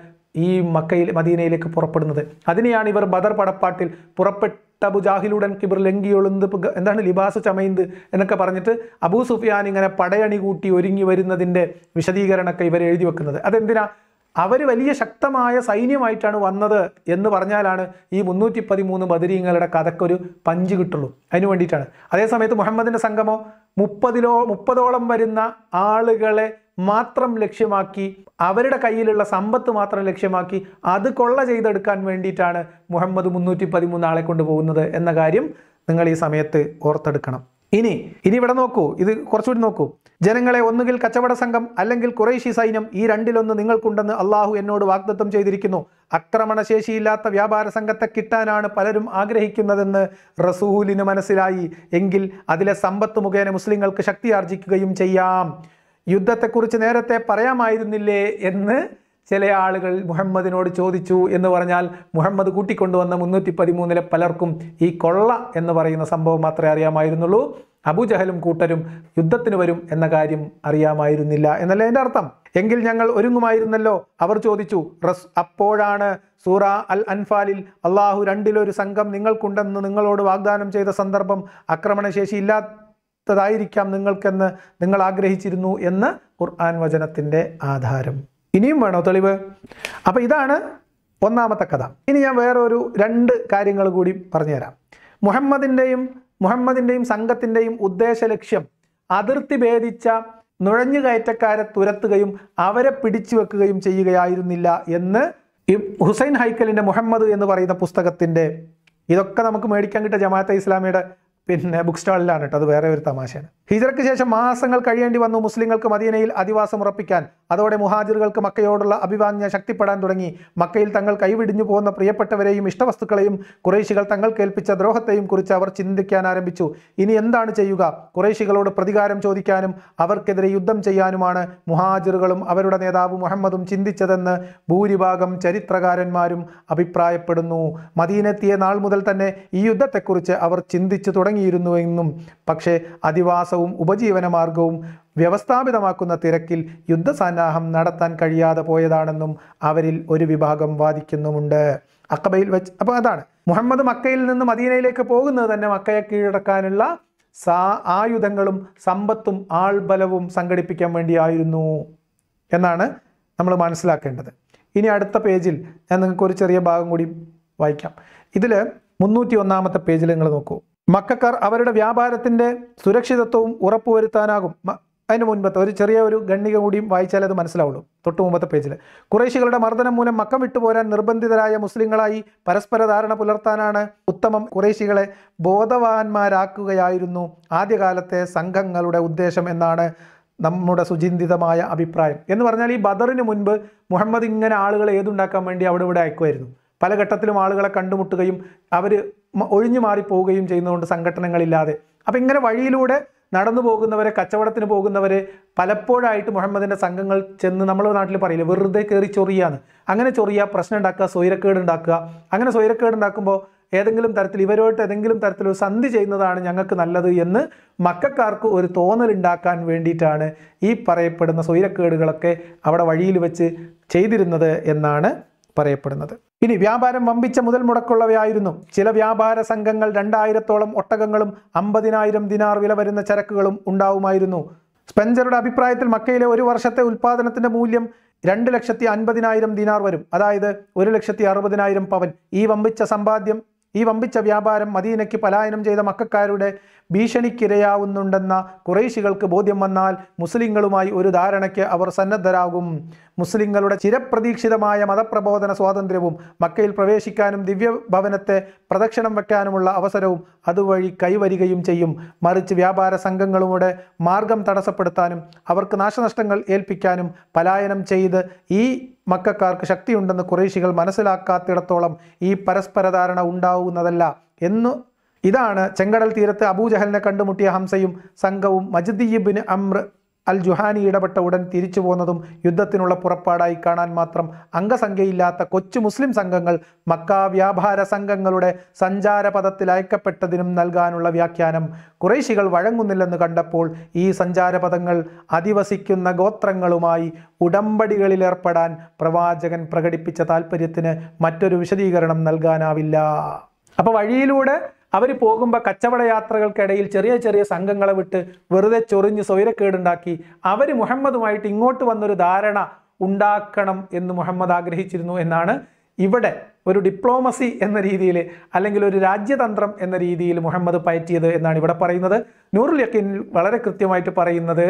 A: ഈ മക്കയിൽ മദീനയിലേക്ക് പുറപ്പെടുന്നത് അതിനെയാണ് ഇവർ ബദർ പടപ്പാട്ടിൽ പുറപ്പെട്ട് തബു ജാഹിലുടൻ കിബിർ ലങ്കിയൊളുന്ത് എന്താണ് ലിബാസ് ചമയന്ത് എന്നൊക്കെ പറഞ്ഞിട്ട് അബൂ സുഫിയാൻ ഇങ്ങനെ പടയണി കൂട്ടി ഒരുങ്ങി വരുന്നതിൻ്റെ വിശദീകരണമൊക്കെ ഇവർ എഴുതി വെക്കുന്നത് അതെന്തിനാ അവർ വലിയ ശക്തമായ സൈന്യമായിട്ടാണ് വന്നത് എന്ന് പറഞ്ഞാലാണ് ഈ മുന്നൂറ്റി പതിമൂന്ന് ബദരീങ്ങളുടെ കഥക്കൊരു പഞ്ച് കിട്ടുള്ളൂ അതിനു വേണ്ടിയിട്ടാണ് അതേസമയത്ത് മുഹമ്മദിൻ്റെ സംഘമോ മുപ്പതിലോ മുപ്പതോളം വരുന്ന ആളുകളെ മാത്രം ലക്ഷ്യമാക്കി അവരുടെ കയ്യിലുള്ള സമ്പത്ത് മാത്രം ലക്ഷ്യമാക്കി അത് കൊള്ള ചെയ്തെടുക്കാൻ വേണ്ടിയിട്ടാണ് മുഹമ്മദ് മുന്നൂറ്റി പതിമൂന്ന് ആളെ കൊണ്ടുപോകുന്നത് എന്ന കാര്യം നിങ്ങൾ ഈ സമയത്ത് ഓർത്തെടുക്കണം ഇനി ഇനി ഇവിടെ നോക്കൂ ഇത് കുറച്ചുകൂടി നോക്കൂ ജനങ്ങളെ ഒന്നുകിൽ കച്ചവട സംഘം അല്ലെങ്കിൽ കുറേശി സൈന്യം ഈ രണ്ടിലൊന്ന് നിങ്ങൾക്കുണ്ടെന്ന് അള്ളാഹു എന്നോട് വാഗ്ദത്തം ചെയ്തിരിക്കുന്നു അക്രമണശേഷിയില്ലാത്ത വ്യാപാര സംഘത്തെ കിട്ടാനാണ് പലരും ആഗ്രഹിക്കുന്നതെന്ന് റസൂലിന് മനസ്സിലായി എങ്കിൽ അതിലെ സമ്പത്ത് മുഖേന മുസ്ലിങ്ങൾക്ക് ശക്തി ആർജിക്കുകയും ചെയ്യാം യുദ്ധത്തെക്കുറിച്ച് നേരത്തെ പറയാമായിരുന്നില്ലേ എന്ന് ചില ആളുകൾ മുഹമ്മദിനോട് ചോദിച്ചു എന്ന് പറഞ്ഞാൽ മുഹമ്മദ് കൂട്ടിക്കൊണ്ടുവന്ന മുന്നൂറ്റി പതിമൂന്നിലെ പലർക്കും ഈ കൊള്ള എന്ന് പറയുന്ന സംഭവം മാത്രമേ അറിയാമായിരുന്നുള്ളൂ അബുജഹലും കൂട്ടരും യുദ്ധത്തിന് വരും എന്ന കാര്യം അറിയാമായിരുന്നില്ല എന്നല്ലേ എൻ്റെ അർത്ഥം എങ്കിൽ ഞങ്ങൾ ഒരുങ്ങുമായിരുന്നല്ലോ അവർ ചോദിച്ചു റസ് അപ്പോഴാണ് സൂറ അൽ അൻഫാലിൽ അള്ളാഹു രണ്ടിലൊരു സംഘം നിങ്ങൾക്കുണ്ടെന്ന് നിങ്ങളോട് വാഗ്ദാനം ചെയ്ത സന്ദർഭം ആക്രമണശേഷി ഇല്ലാ ത്തതായിരിക്കാം നിങ്ങൾക്കെന്ന് നിങ്ങൾ ആഗ്രഹിച്ചിരുന്നു എന്ന് ഖുർആൻ വചനത്തിൻ്റെ ആധാരം ഇനിയും വേണോ തെളിവ് അപ്പോൾ ഇതാണ് ഒന്നാമത്തെ കഥ ഇനി ഞാൻ വേറൊരു രണ്ട് കാര്യങ്ങൾ കൂടി പറഞ്ഞുതരാം മുഹമ്മദിൻ്റെയും മുഹമ്മദിൻ്റെയും സംഘത്തിൻ്റെയും ഉദ്ദേശ ലക്ഷ്യം അതിർത്തി ഭേദിച്ച നുഴഞ്ഞുകയറ്റക്കാരെ തുരത്തുകയും അവരെ പിടിച്ചു വെക്കുകയും ചെയ്യുകയായിരുന്നില്ല എന്ന് ഹുസൈൻ ഹൈക്കലിൻ്റെ മുഹമ്മദ് എന്ന് പറയുന്ന പുസ്തകത്തിൻ്റെ ഇതൊക്കെ നമുക്ക് മേടിക്കാൻ കിട്ടിയ ജമാഅത്തെ ഇസ്ലാമിയുടെ പിന്നെ ബുക്ക് സ്റ്റാളിലാണ് കേട്ടോ അത് വേറെ ഒരു തമാശയാണ് ഹിജറയ്ക്ക് ശേഷം മാസങ്ങൾ കഴിയേണ്ടി വന്നു മുസ്ലിങ്ങൾക്ക് മദീനയിൽ അധിവാസം ഉറപ്പിക്കാൻ അതോടെ മുഹാജിറുകൾക്ക് മക്കയോടുള്ള അഭിവാഞ്ജ ശക്തിപ്പെടാൻ തുടങ്ങി മക്കയിൽ തങ്ങൾ കൈവിടിഞ്ഞു പോകുന്ന പ്രിയപ്പെട്ടവരെയും ഇഷ്ടവസ്തുക്കളെയും കുറേശികൾ തങ്ങൾ കേൾപ്പിച്ച ദ്രോഹത്തെയും കുറിച്ച് അവർ ചിന്തിക്കാൻ ആരംഭിച്ചു ഇനി എന്താണ് ചെയ്യുക കുറേശികളോട് പ്രതികാരം ചോദിക്കാനും അവർക്കെതിരെ യുദ്ധം ചെയ്യാനുമാണ് മുഹാജിറുകളും അവരുടെ നേതാവ് മുഹമ്മദും ചിന്തിച്ചതെന്ന് ഭൂരിഭാഗം ചരിത്രകാരന്മാരും അഭിപ്രായപ്പെടുന്നു മദീനെത്തിയ നാൾ മുതൽ തന്നെ ഈ യുദ്ധത്തെക്കുറിച്ച് അവർ ചിന്തിച്ചു തുടങ്ങി തുടങ്ങിയിരുന്നുവെന്നും പക്ഷേ അധിവാസവും ഉപജീവനമാർഗവും വ്യവസ്ഥാപിതമാക്കുന്ന തിരക്കിൽ യുദ്ധസന്നാഹം നടത്താൻ കഴിയാതെ പോയതാണെന്നും അവരിൽ ഒരു വിഭാഗം വാദിക്കുന്നുമുണ്ട് അക്കബയിൽ വെച്ച് അപ്പോൾ അതാണ് മുഹമ്മദ് മക്കയിൽ നിന്ന് മദീനയിലേക്ക് പോകുന്നത് തന്നെ മക്കയെ കീഴടക്കാനുള്ള സാ ആയുധങ്ങളും സമ്പത്തും ആൾബലവും സംഘടിപ്പിക്കാൻ വേണ്ടിയായിരുന്നു എന്നാണ് നമ്മൾ മനസ്സിലാക്കേണ്ടത് ഇനി അടുത്ത പേജിൽ ഞാൻ നിങ്ങൾക്ക് ഒരു ചെറിയ ഭാഗം കൂടി വായിക്കാം ഇതിൽ മുന്നൂറ്റി ഒന്നാമത്തെ പേജിൽ നിങ്ങൾ നോക്കൂ മക്കാർ അവരുടെ വ്യാപാരത്തിൻ്റെ സുരക്ഷിതത്വവും ഉറപ്പുവരുത്താനാകും അതിന് മുൻപത്തെ ഒരു ചെറിയ ഒരു ഗണ്ണിക കൂടിയും വായിച്ചാലേ അത് മനസ്സിലാവുള്ളൂ തൊട്ടു മുമ്പത്തെ പേജിൽ കുറേശികളുടെ മർദ്ദനം മൂലം മക്കം വിട്ടുപോരാൻ നിർബന്ധിതരായ മുസ്ലിങ്ങളായി പരസ്പര ധാരണ പുലർത്താനാണ് ഉത്തമം കുറേശികളെ ബോധവാന്മാരാക്കുകയായിരുന്നു ആദ്യകാലത്തെ സംഘങ്ങളുടെ ഉദ്ദേശം എന്നാണ് നമ്മുടെ സുചിന്തിതമായ അഭിപ്രായം എന്ന് പറഞ്ഞാൽ ഈ ബദറിന് മുൻപ് മുഹമ്മദ് ഇങ്ങനെ ആളുകളെ ഏതുണ്ടാക്കാൻ വേണ്ടി അവിടെ ഇവിടെ അയക്കുമായിരുന്നു പല ഘട്ടത്തിലും ആളുകളെ കണ്ടുമുട്ടുകയും അവർ ഒഴിഞ്ഞു മാറിപ്പോവുകയും ചെയ്യുന്നതുകൊണ്ട് സംഘടനകളില്ലാതെ അപ്പം ഇങ്ങനെ വഴിയിലൂടെ നടന്നു പോകുന്നവരെ കച്ചവടത്തിന് പോകുന്നവരെ പലപ്പോഴായിട്ട് മുഹമ്മദിൻ്റെ സംഘങ്ങൾ ചെന്ന് നമ്മുടെ നാട്ടിൽ പറയില്ല വെറുതെ കയറി ചൊറിയാണ് അങ്ങനെ ചൊറിയുക പ്രശ്നം ഉണ്ടാക്കുക സ്വൈരക്കേട് ഉണ്ടാക്കുക അങ്ങനെ സ്വൈരക്കേട് ഉണ്ടാക്കുമ്പോൾ ഏതെങ്കിലും തരത്തിൽ ഇവരോട്ട് ഏതെങ്കിലും തരത്തിൽ ഒരു സന്ധി ചെയ്യുന്നതാണ് ഞങ്ങൾക്ക് നല്ലത് എന്ന് മക്കാർക്ക് ഒരു തോന്നലുണ്ടാക്കാൻ വേണ്ടിയിട്ടാണ് ഈ പറയപ്പെടുന്ന സ്വൈരക്കേടുകളൊക്കെ അവിടെ വഴിയിൽ വെച്ച് ചെയ്തിരുന്നത് എന്നാണ് പറയപ്പെടുന്നത് ഇനി വ്യാപാരം വമ്പിച്ച മുതൽ മുടക്കുള്ളവയായിരുന്നു ചില വ്യാപാര സംഘങ്ങൾ രണ്ടായിരത്തോളം ഒട്ടകങ്ങളും അമ്പതിനായിരം ദിനാർ വില വരുന്ന ചരക്കുകളും ഉണ്ടാവുമായിരുന്നു സ്പെൻസറുടെ അഭിപ്രായത്തിൽ മക്കയിലെ ഒരു വർഷത്തെ ഉൽപാദനത്തിന്റെ മൂല്യം രണ്ട് ലക്ഷത്തി അൻപതിനായിരം ദിനാർ വരും അതായത് ഒരു ലക്ഷത്തി അറുപതിനായിരം പവൻ ഈ വമ്പിച്ച സമ്പാദ്യം ഈ വമ്പിച്ച വ്യാപാരം മദീനയ്ക്ക് പലായനം ചെയ്ത മക്കാരുടെ ഭീഷണിക്കിരയാവുന്നുണ്ടെന്ന കുറേശികൾക്ക് ബോധ്യം വന്നാൽ മുസ്ലിങ്ങളുമായി ഒരു ധാരണയ്ക്ക് അവർ സന്നദ്ധരാകും മുസ്ലിങ്ങളുടെ ചിരപ്രതീക്ഷിതമായ മതപ്രബോധന സ്വാതന്ത്ര്യവും മക്കയിൽ പ്രവേശിക്കാനും ദിവ്യഭവനത്തെ പ്രദക്ഷിണം വെക്കാനുമുള്ള അവസരവും അതുവഴി കൈവരികയും ചെയ്യും മറിച്ച് വ്യാപാര സംഘങ്ങളുടെ മാർഗം തടസ്സപ്പെടുത്താനും അവർക്ക് നാശനഷ്ടങ്ങൾ ഏൽപ്പിക്കാനും പലായനം ചെയ്ത് ഈ മക്കാർക്ക് ശക്തിയുണ്ടെന്ന് കുറേശികൾ മനസ്സിലാക്കാത്തിടത്തോളം ഈ പരസ്പര ധാരണ ഉണ്ടാവുന്നതല്ല എന്നു ഇതാണ് ചെങ്കടൽ തീരത്ത് അബൂജഹലിനെ കണ്ടുമുട്ടിയ ഹംസയും സംഘവും മജദീബിന് അമ്ര അൽ ജുഹാനി ഇടപെട്ട ഉടൻ തിരിച്ചു പോന്നതും യുദ്ധത്തിനുള്ള പുറപ്പാടായി കാണാൻ മാത്രം അംഗസംഖ്യയില്ലാത്ത കൊച്ചു മുസ്ലിം സംഘങ്ങൾ മക്ക വ്യാപാര സംഘങ്ങളുടെ സഞ്ചാരപഥത്തിൽ അയക്കപ്പെട്ടതിനും നൽകാനുള്ള വ്യാഖ്യാനം കുറേശികൾ വഴങ്ങുന്നില്ലെന്ന് കണ്ടപ്പോൾ ഈ സഞ്ചാരപഥങ്ങൾ അധിവസിക്കുന്ന ഗോത്രങ്ങളുമായി ഉടമ്പടികളിലേർപ്പെടാൻ പ്രവാചകൻ പ്രകടിപ്പിച്ച താൽപ്പര്യത്തിന് മറ്റൊരു വിശദീകരണം നൽകാനാവില്ല അപ്പോൾ വഴിയിലൂടെ അവർ പോകുമ്പോൾ കച്ചവട യാത്രകൾക്കിടയിൽ ചെറിയ ചെറിയ സംഘങ്ങളെ വിട്ട് വെറുതെ ചൊറിഞ്ഞ് സ്വൈരക്കേടുണ്ടാക്കി അവർ മുഹമ്മദുമായിട്ട് ഇങ്ങോട്ട് വന്നൊരു ധാരണ ഉണ്ടാക്കണം എന്ന് മുഹമ്മദ് ആഗ്രഹിച്ചിരുന്നു എന്നാണ് ഇവിടെ ഒരു ഡിപ്ലോമസി എന്ന രീതിയിൽ അല്ലെങ്കിൽ ഒരു രാജ്യതന്ത്രം എന്ന രീതിയിൽ മുഹമ്മദ് പയറ്റിയത് എന്നാണ് ഇവിടെ പറയുന്നത് നൂറുൽ യക്കീൻ വളരെ കൃത്യമായിട്ട് പറയുന്നത്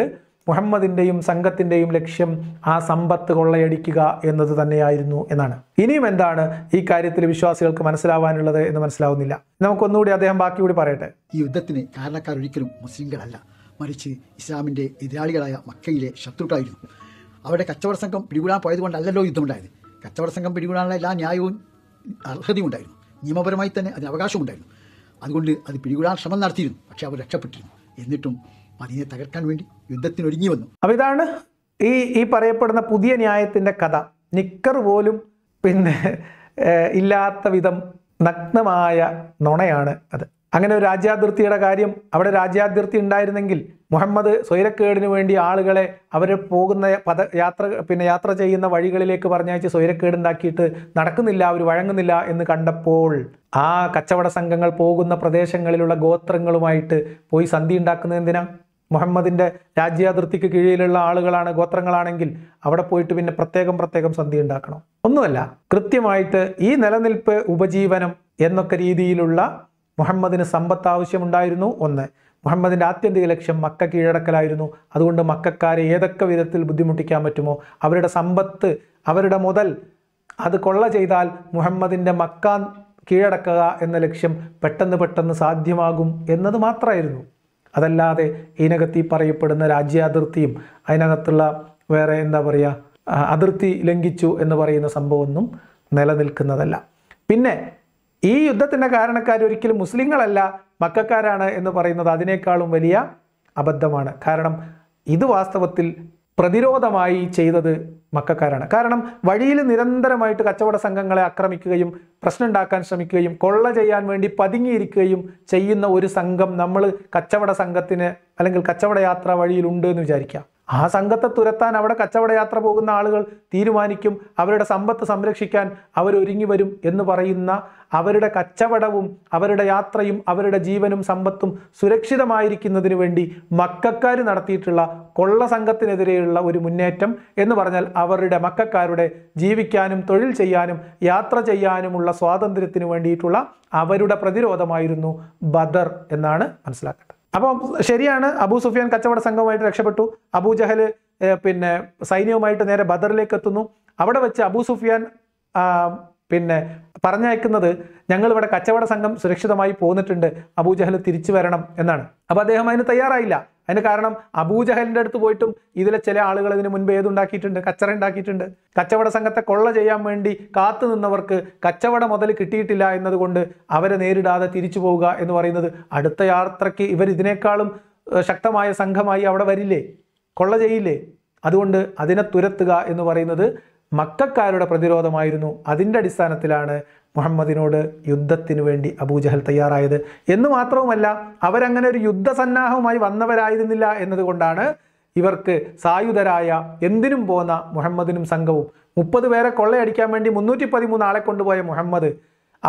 A: മുഹമ്മദിൻ്റെയും സംഘത്തിൻ്റെയും ലക്ഷ്യം ആ സമ്പത്ത് കൊള്ളയടിക്കുക എന്നത് തന്നെയായിരുന്നു എന്നാണ് ഇനിയും എന്താണ് ഈ കാര്യത്തിൽ വിശ്വാസികൾക്ക് മനസ്സിലാവാനുള്ളത് എന്ന് മനസ്സിലാവുന്നില്ല നമുക്കൊന്നുകൂടി അദ്ദേഹം ബാക്കി കൂടി പറയട്ടെ ഈ യുദ്ധത്തിന്
B: ഒരിക്കലും മുസ്ലിങ്ങളല്ല മറിച്ച് ഇസ്ലാമിൻ്റെ എതിരാളികളായ മക്കയിലെ ശത്രുക്കളായിരുന്നു അവരുടെ കച്ചവട സംഘം പിടികൂടാൻ പോയതുകൊണ്ടല്ലല്ലോ യുദ്ധമുണ്ടായത് കച്ചവട സംഘം പിടികൂടാനുള്ള എല്ലാ ന്യായവും അർഹതയും ഉണ്ടായിരുന്നു നിയമപരമായി തന്നെ അതിന് അവകാശമുണ്ടായിരുന്നു അതുകൊണ്ട് അത് പിടികൂടാൻ ശ്രമം നടത്തിയിരുന്നു പക്ഷേ
A: അവർ രക്ഷപ്പെട്ടിരുന്നു എന്നിട്ടും അതിനെ തകർക്കാൻ വേണ്ടി യുദ്ധത്തിനൊരുങ്ങി വന്നു അപ്പോൾ ഇതാണ് ഈ ഈ പറയപ്പെടുന്ന പുതിയ ന്യായത്തിൻ്റെ കഥ നിക്കർ പോലും പിന്നെ ഇല്ലാത്ത വിധം നഗ്നമായ നുണയാണ് അത് അങ്ങനെ ഒരു രാജ്യാതിർത്തിയുടെ കാര്യം അവിടെ രാജ്യാതിർത്തി ഉണ്ടായിരുന്നെങ്കിൽ മുഹമ്മദ് സ്വൈരക്കേടിന് വേണ്ടി ആളുകളെ അവർ പോകുന്ന പദ യാത്ര പിന്നെ യാത്ര ചെയ്യുന്ന വഴികളിലേക്ക് പറഞ്ഞയച്ച് സ്വൈരക്കേടുണ്ടാക്കിയിട്ട് നടക്കുന്നില്ല അവർ വഴങ്ങുന്നില്ല എന്ന് കണ്ടപ്പോൾ ആ കച്ചവട സംഘങ്ങൾ പോകുന്ന പ്രദേശങ്ങളിലുള്ള ഗോത്രങ്ങളുമായിട്ട് പോയി സന്ധി ഉണ്ടാക്കുന്നത് എന്തിനാണ് മുഹമ്മദിൻ്റെ രാജ്യാതിർത്തിക്ക് കീഴിലുള്ള ആളുകളാണ് ഗോത്രങ്ങളാണെങ്കിൽ അവിടെ പോയിട്ട് പിന്നെ പ്രത്യേകം പ്രത്യേകം സന്ധി ഉണ്ടാക്കണം ഒന്നുമല്ല കൃത്യമായിട്ട് ഈ നിലനിൽപ്പ് ഉപജീവനം എന്നൊക്കെ രീതിയിലുള്ള മുഹമ്മദിന് സമ്പത്ത് ആവശ്യമുണ്ടായിരുന്നു ഒന്ന് മുഹമ്മദിൻ്റെ ആത്യന്തിക ലക്ഷ്യം മക്ക കീഴടക്കലായിരുന്നു അതുകൊണ്ട് മക്കാരെ ഏതൊക്കെ വിധത്തിൽ ബുദ്ധിമുട്ടിക്കാൻ പറ്റുമോ അവരുടെ സമ്പത്ത് അവരുടെ മുതൽ അത് കൊള്ള ചെയ്താൽ മുഹമ്മദിൻ്റെ മക്ക കീഴടക്കുക എന്ന ലക്ഷ്യം പെട്ടെന്ന് പെട്ടെന്ന് സാധ്യമാകും എന്നത് മാത്രമായിരുന്നു അതല്ലാതെ ഇതിനകത്ത് ഈ പറയപ്പെടുന്ന രാജ്യാതിർത്തിയും അതിനകത്തുള്ള വേറെ എന്താ പറയുക അതിർത്തി ലംഘിച്ചു എന്ന് പറയുന്ന സംഭവമൊന്നും നിലനിൽക്കുന്നതല്ല പിന്നെ ഈ യുദ്ധത്തിൻ്റെ കാരണക്കാർ ഒരിക്കലും മുസ്ലിങ്ങളല്ല മക്കാരാണ് എന്ന് പറയുന്നത് അതിനേക്കാളും വലിയ അബദ്ധമാണ് കാരണം ഇത് വാസ്തവത്തിൽ പ്രതിരോധമായി ചെയ്തത് മക്കാരാണ് കാരണം വഴിയിൽ നിരന്തരമായിട്ട് കച്ചവട സംഘങ്ങളെ ആക്രമിക്കുകയും ഉണ്ടാക്കാൻ ശ്രമിക്കുകയും കൊള്ള ചെയ്യാൻ വേണ്ടി പതുങ്ങിയിരിക്കുകയും ചെയ്യുന്ന ഒരു സംഘം നമ്മൾ കച്ചവട സംഘത്തിന് അല്ലെങ്കിൽ കച്ചവട യാത്ര വഴിയിലുണ്ട് എന്ന് വിചാരിക്കുക ആ സംഘത്തെ തുരത്താൻ അവിടെ കച്ചവട യാത്ര പോകുന്ന ആളുകൾ തീരുമാനിക്കും അവരുടെ സമ്പത്ത് സംരക്ഷിക്കാൻ അവരൊരുങ്ങി വരും എന്ന് പറയുന്ന അവരുടെ കച്ചവടവും അവരുടെ യാത്രയും അവരുടെ ജീവനും സമ്പത്തും സുരക്ഷിതമായിരിക്കുന്നതിനു വേണ്ടി മക്കാർ നടത്തിയിട്ടുള്ള കൊള്ള സംഘത്തിനെതിരെയുള്ള ഒരു മുന്നേറ്റം എന്ന് പറഞ്ഞാൽ അവരുടെ മക്കാരുടെ ജീവിക്കാനും തൊഴിൽ ചെയ്യാനും യാത്ര ചെയ്യാനുമുള്ള സ്വാതന്ത്ര്യത്തിന് വേണ്ടിയിട്ടുള്ള അവരുടെ പ്രതിരോധമായിരുന്നു ബദർ എന്നാണ് മനസ്സിലാക്കേണ്ടത് അപ്പം ശരിയാണ് അബൂ സുഫിയാൻ കച്ചവട സംഘവുമായിട്ട് രക്ഷപ്പെട്ടു അബൂ ജഹൽ പിന്നെ സൈന്യവുമായിട്ട് നേരെ ബദറിലേക്ക് എത്തുന്നു അവിടെ വെച്ച് അബൂ സുഫിയാൻ പിന്നെ പറഞ്ഞയക്കുന്നത് ഞങ്ങൾ ഇവിടെ കച്ചവട സംഘം സുരക്ഷിതമായി പോന്നിട്ടുണ്ട് അബൂ ജഹൽ തിരിച്ചു വരണം എന്നാണ് അപ്പോൾ അദ്ദേഹം അതിന് തയ്യാറായില്ല അതിന് കാരണം അബൂജഹലിൻ്റെ അടുത്ത് പോയിട്ടും ഇതിലെ ചില ആളുകൾ ഇതിന് മുൻപ് ഏതുണ്ടാക്കിയിട്ടുണ്ട് കച്ചറ ഉണ്ടാക്കിയിട്ടുണ്ട് കച്ചവട സംഘത്തെ കൊള്ള ചെയ്യാൻ വേണ്ടി കാത്തു നിന്നവർക്ക് കച്ചവട മുതൽ കിട്ടിയിട്ടില്ല എന്നതുകൊണ്ട് അവരെ നേരിടാതെ തിരിച്ചു പോവുക എന്ന് പറയുന്നത് അടുത്ത യാത്രയ്ക്ക് ഇവർ ഇതിനേക്കാളും ശക്തമായ സംഘമായി അവിടെ വരില്ലേ കൊള്ള ചെയ്യില്ലേ അതുകൊണ്ട് അതിനെ തുരത്തുക എന്ന് പറയുന്നത് മക്കാരുടെ പ്രതിരോധമായിരുന്നു അതിൻ്റെ അടിസ്ഥാനത്തിലാണ് മുഹമ്മദിനോട് യുദ്ധത്തിനു വേണ്ടി അബൂജഹൽ തയ്യാറായത് എന്ന് മാത്രവുമല്ല അവരങ്ങനെ ഒരു യുദ്ധസന്നാഹവുമായി വന്നവരായിരുന്നില്ല എന്നതുകൊണ്ടാണ് ഇവർക്ക് സായുധരായ എന്തിനും പോന്ന മുഹമ്മദിനും സംഘവും മുപ്പത് പേരെ കൊള്ളയടിക്കാൻ വേണ്ടി മുന്നൂറ്റി പതിമൂന്ന് ആളെ കൊണ്ടുപോയ മുഹമ്മദ്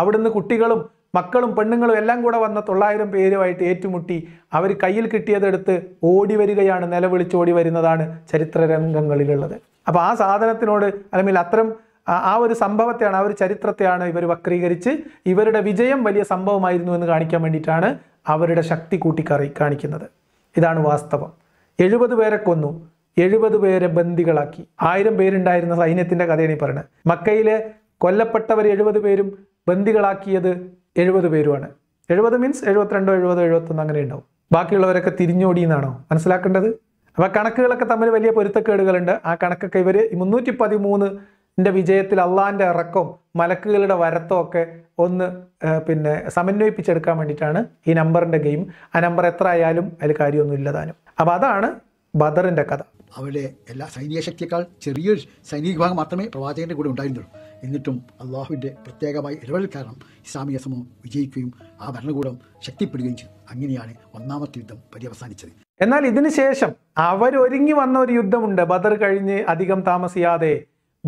A: അവിടുന്ന് കുട്ടികളും മക്കളും പെണ്ണുങ്ങളും എല്ലാം കൂടെ വന്ന തൊള്ളായിരം പേരുമായിട്ട് ഏറ്റുമുട്ടി അവർ കയ്യിൽ കിട്ടിയതെടുത്ത് ഓടി വരികയാണ് നിലവിളിച്ചോടി വരുന്നതാണ് ചരിത്ര രംഗങ്ങളിലുള്ളത് അപ്പോൾ ആ സാധനത്തിനോട് അല്ലെങ്കിൽ അത്തരം ആ ഒരു സംഭവത്തെയാണ് ആ ഒരു ചരിത്രത്തെയാണ് ഇവർ വക്രീകരിച്ച് ഇവരുടെ വിജയം വലിയ സംഭവമായിരുന്നു എന്ന് കാണിക്കാൻ വേണ്ടിയിട്ടാണ് അവരുടെ ശക്തി കൂട്ടിക്കറി കാണിക്കുന്നത് ഇതാണ് വാസ്തവം എഴുപത് പേരെ കൊന്നു എഴുപത് പേരെ ബന്ദികളാക്കി ആയിരം പേരുണ്ടായിരുന്ന സൈന്യത്തിൻ്റെ കഥയാണ് ഈ പറയുന്നത് മക്കയിലെ കൊല്ലപ്പെട്ടവർ എഴുപത് പേരും ബന്ദികളാക്കിയത് എഴുപത് പേരുമാണ് എഴുപത് മീൻസ് എഴുപത്തിരണ്ടോ എഴുപതോ എഴുപത്തൊന്നോ അങ്ങനെ ഉണ്ടാവും ബാക്കിയുള്ളവരൊക്കെ തിരിഞ്ഞോടി എന്നാണോ മനസ്സിലാക്കേണ്ടത് അപ്പോൾ കണക്കുകളൊക്കെ തമ്മിൽ വലിയ പൊരുത്തക്കേടുകളുണ്ട് ആ കണക്കൊക്കെ ഇവർ മുന്നൂറ്റി പതിമൂന്ന് എൻ്റെ വിജയത്തിൽ അള്ളാഹിൻ്റെ ഇറക്കവും മലക്കുകളുടെ വരത്തും ഒക്കെ ഒന്ന് പിന്നെ സമന്വയിപ്പിച്ചെടുക്കാൻ വേണ്ടിയിട്ടാണ് ഈ നമ്പറിൻ്റെ ഗെയിം ആ നമ്പർ എത്ര ആയാലും അതിൽ കാര്യമൊന്നും ഇല്ലതാനും അപ്പോൾ അതാണ് ബദറിൻ്റെ കഥ അവരുടെ
B: എല്ലാ സൈനിക ശക്തിയേക്കാൾ ചെറിയൊരു സൈനിക വിഭാഗം മാത്രമേ പ്രവാചകൻ്റെ കൂടെ ഉണ്ടായിരുന്നുള്ളൂ എന്നിട്ടും അള്ളാഹുവിൻ്റെ പ്രത്യേകമായ ഇടപെടൽ കാരണം ഇസ്ലാമിക സമൂഹം വിജയിക്കുകയും ആ ഭരണകൂടം ശക്തിപ്പെടുകയും ചെയ്തു അങ്ങനെയാണ് ഒന്നാമത്തെ യുദ്ധം പര്യവസാനിച്ചത്
A: എന്നാൽ ഇതിനുശേഷം അവരൊരുങ്ങി വന്ന ഒരു യുദ്ധമുണ്ട് ബദർ കഴിഞ്ഞ് അധികം താമസിയാതെ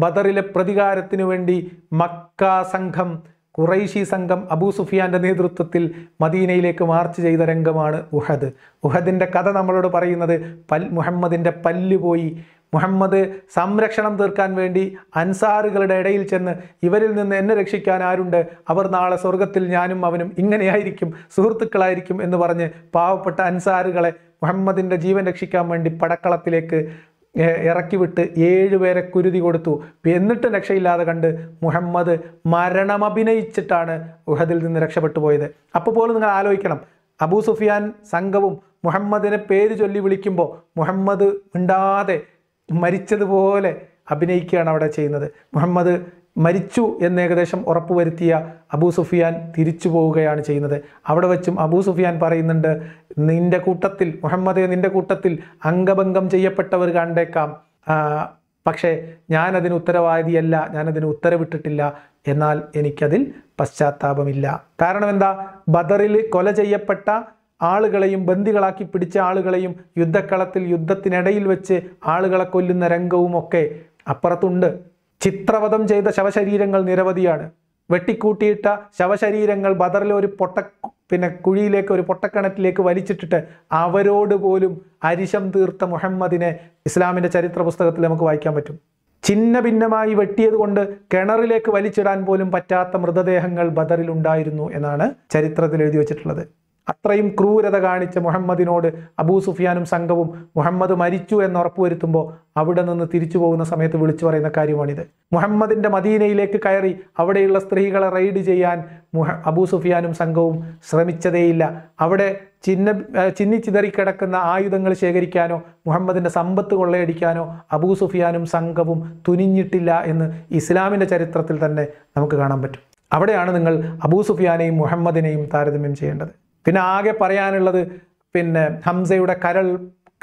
A: ബദറിലെ പ്രതികാരത്തിനു വേണ്ടി മക്ക സംഘം ഖുറൈശി സംഘം അബൂ സുഫിയാൻ്റെ നേതൃത്വത്തിൽ മദീനയിലേക്ക് മാർച്ച് ചെയ്ത രംഗമാണ് ഉഹദ് ഉഹദിൻ്റെ കഥ നമ്മളോട് പറയുന്നത് പൽ മുഹമ്മദിൻ്റെ പല്ല് പോയി മുഹമ്മദ് സംരക്ഷണം തീർക്കാൻ വേണ്ടി അൻസാറുകളുടെ ഇടയിൽ ചെന്ന് ഇവരിൽ നിന്ന് എന്നെ രക്ഷിക്കാൻ ആരുണ്ട് അവർ നാളെ സ്വർഗത്തിൽ ഞാനും അവനും ഇങ്ങനെയായിരിക്കും സുഹൃത്തുക്കളായിരിക്കും എന്ന് പറഞ്ഞ് പാവപ്പെട്ട അൻസാറുകളെ മുഹമ്മദിൻ്റെ ജീവൻ രക്ഷിക്കാൻ വേണ്ടി പടക്കളത്തിലേക്ക് ഇറക്കി വിട്ട് ഏഴുപേരെ കുരുതി കൊടുത്തു എന്നിട്ട് രക്ഷയില്ലാതെ കണ്ട് മുഹമ്മദ് മരണമഭിനയിച്ചിട്ടാണ് ഉഹദിൽ നിന്ന് രക്ഷപ്പെട്ടു പോയത് അപ്പോൾ പോലും നിങ്ങൾ ആലോചിക്കണം അബൂ സുഫിയാൻ സംഘവും മുഹമ്മദിനെ പേര് ചൊല്ലി വിളിക്കുമ്പോൾ മുഹമ്മദ് മിണ്ടാതെ മരിച്ചതുപോലെ അഭിനയിക്കുകയാണ് അവിടെ ചെയ്യുന്നത് മുഹമ്മദ് മരിച്ചു എന്ന് ഏകദേശം ഉറപ്പുവരുത്തിയ അബൂ സുഫിയാൻ തിരിച്ചു പോവുകയാണ് ചെയ്യുന്നത് അവിടെ വെച്ചും അബൂ സുഫിയാൻ പറയുന്നുണ്ട് നിന്റെ കൂട്ടത്തിൽ മുഹമ്മദ് നിന്റെ കൂട്ടത്തിൽ അംഗഭംഗം ചെയ്യപ്പെട്ടവർ കണ്ടേക്കാം പക്ഷേ ഞാനതിന് ഉത്തരവാദിയല്ല ഞാനതിന് ഉത്തരവിട്ടിട്ടില്ല എന്നാൽ എനിക്കതിൽ പശ്ചാത്താപമില്ല കാരണം എന്താ ബദറിൽ കൊല ചെയ്യപ്പെട്ട ആളുകളെയും ബന്ദികളാക്കി പിടിച്ച ആളുകളെയും യുദ്ധക്കളത്തിൽ യുദ്ധത്തിനിടയിൽ വെച്ച് ആളുകളെ കൊല്ലുന്ന രംഗവും ഒക്കെ അപ്പുറത്തുണ്ട് ചിത്രവധം ചെയ്ത ശവശരീരങ്ങൾ നിരവധിയാണ് വെട്ടിക്കൂട്ടിയിട്ട ശവശരീരങ്ങൾ ബദറിലെ ഒരു പൊട്ട പിന്നെ കുഴിയിലേക്ക് ഒരു പൊട്ടക്കിണറ്റിലേക്ക് വലിച്ചിട്ടിട്ട് അവരോട് പോലും അരിശം തീർത്ത മുഹമ്മദിനെ ഇസ്ലാമിൻ്റെ ചരിത്ര പുസ്തകത്തിൽ നമുക്ക് വായിക്കാൻ പറ്റും ചിന്ന ഭിന്നമായി വെട്ടിയത് കൊണ്ട് കിണറിലേക്ക് വലിച്ചിടാൻ പോലും പറ്റാത്ത മൃതദേഹങ്ങൾ ബദറിലുണ്ടായിരുന്നു എന്നാണ് ചരിത്രത്തിൽ എഴുതി വച്ചിട്ടുള്ളത് അത്രയും ക്രൂരത കാണിച്ച മുഹമ്മദിനോട് അബൂ സുഫിയാനും സംഘവും മുഹമ്മദ് മരിച്ചു എന്ന് ഉറപ്പുവരുത്തുമ്പോൾ അവിടെ നിന്ന് തിരിച്ചു പോകുന്ന സമയത്ത് വിളിച്ചു പറയുന്ന കാര്യമാണിത് മുഹമ്മദിൻ്റെ മദീനയിലേക്ക് കയറി അവിടെയുള്ള സ്ത്രീകളെ റെയ്ഡ് ചെയ്യാൻ മുഹ അബൂ സുഫിയാനും സംഘവും ശ്രമിച്ചതേയില്ല അവിടെ ചിന്ന ചിന്നിച്ചിതറി കിടക്കുന്ന ആയുധങ്ങൾ ശേഖരിക്കാനോ മുഹമ്മദിൻ്റെ സമ്പത്ത് കൊള്ളയടിക്കാനോ അബൂ സുഫിയാനും സംഘവും തുനിഞ്ഞിട്ടില്ല എന്ന് ഇസ്ലാമിൻ്റെ ചരിത്രത്തിൽ തന്നെ നമുക്ക് കാണാൻ പറ്റും അവിടെയാണ് നിങ്ങൾ അബൂ സുഫിയാനെയും മുഹമ്മദിനെയും താരതമ്യം ചെയ്യേണ്ടത് പിന്നെ ആകെ പറയാനുള്ളത് പിന്നെ ഹംസയുടെ കരൾ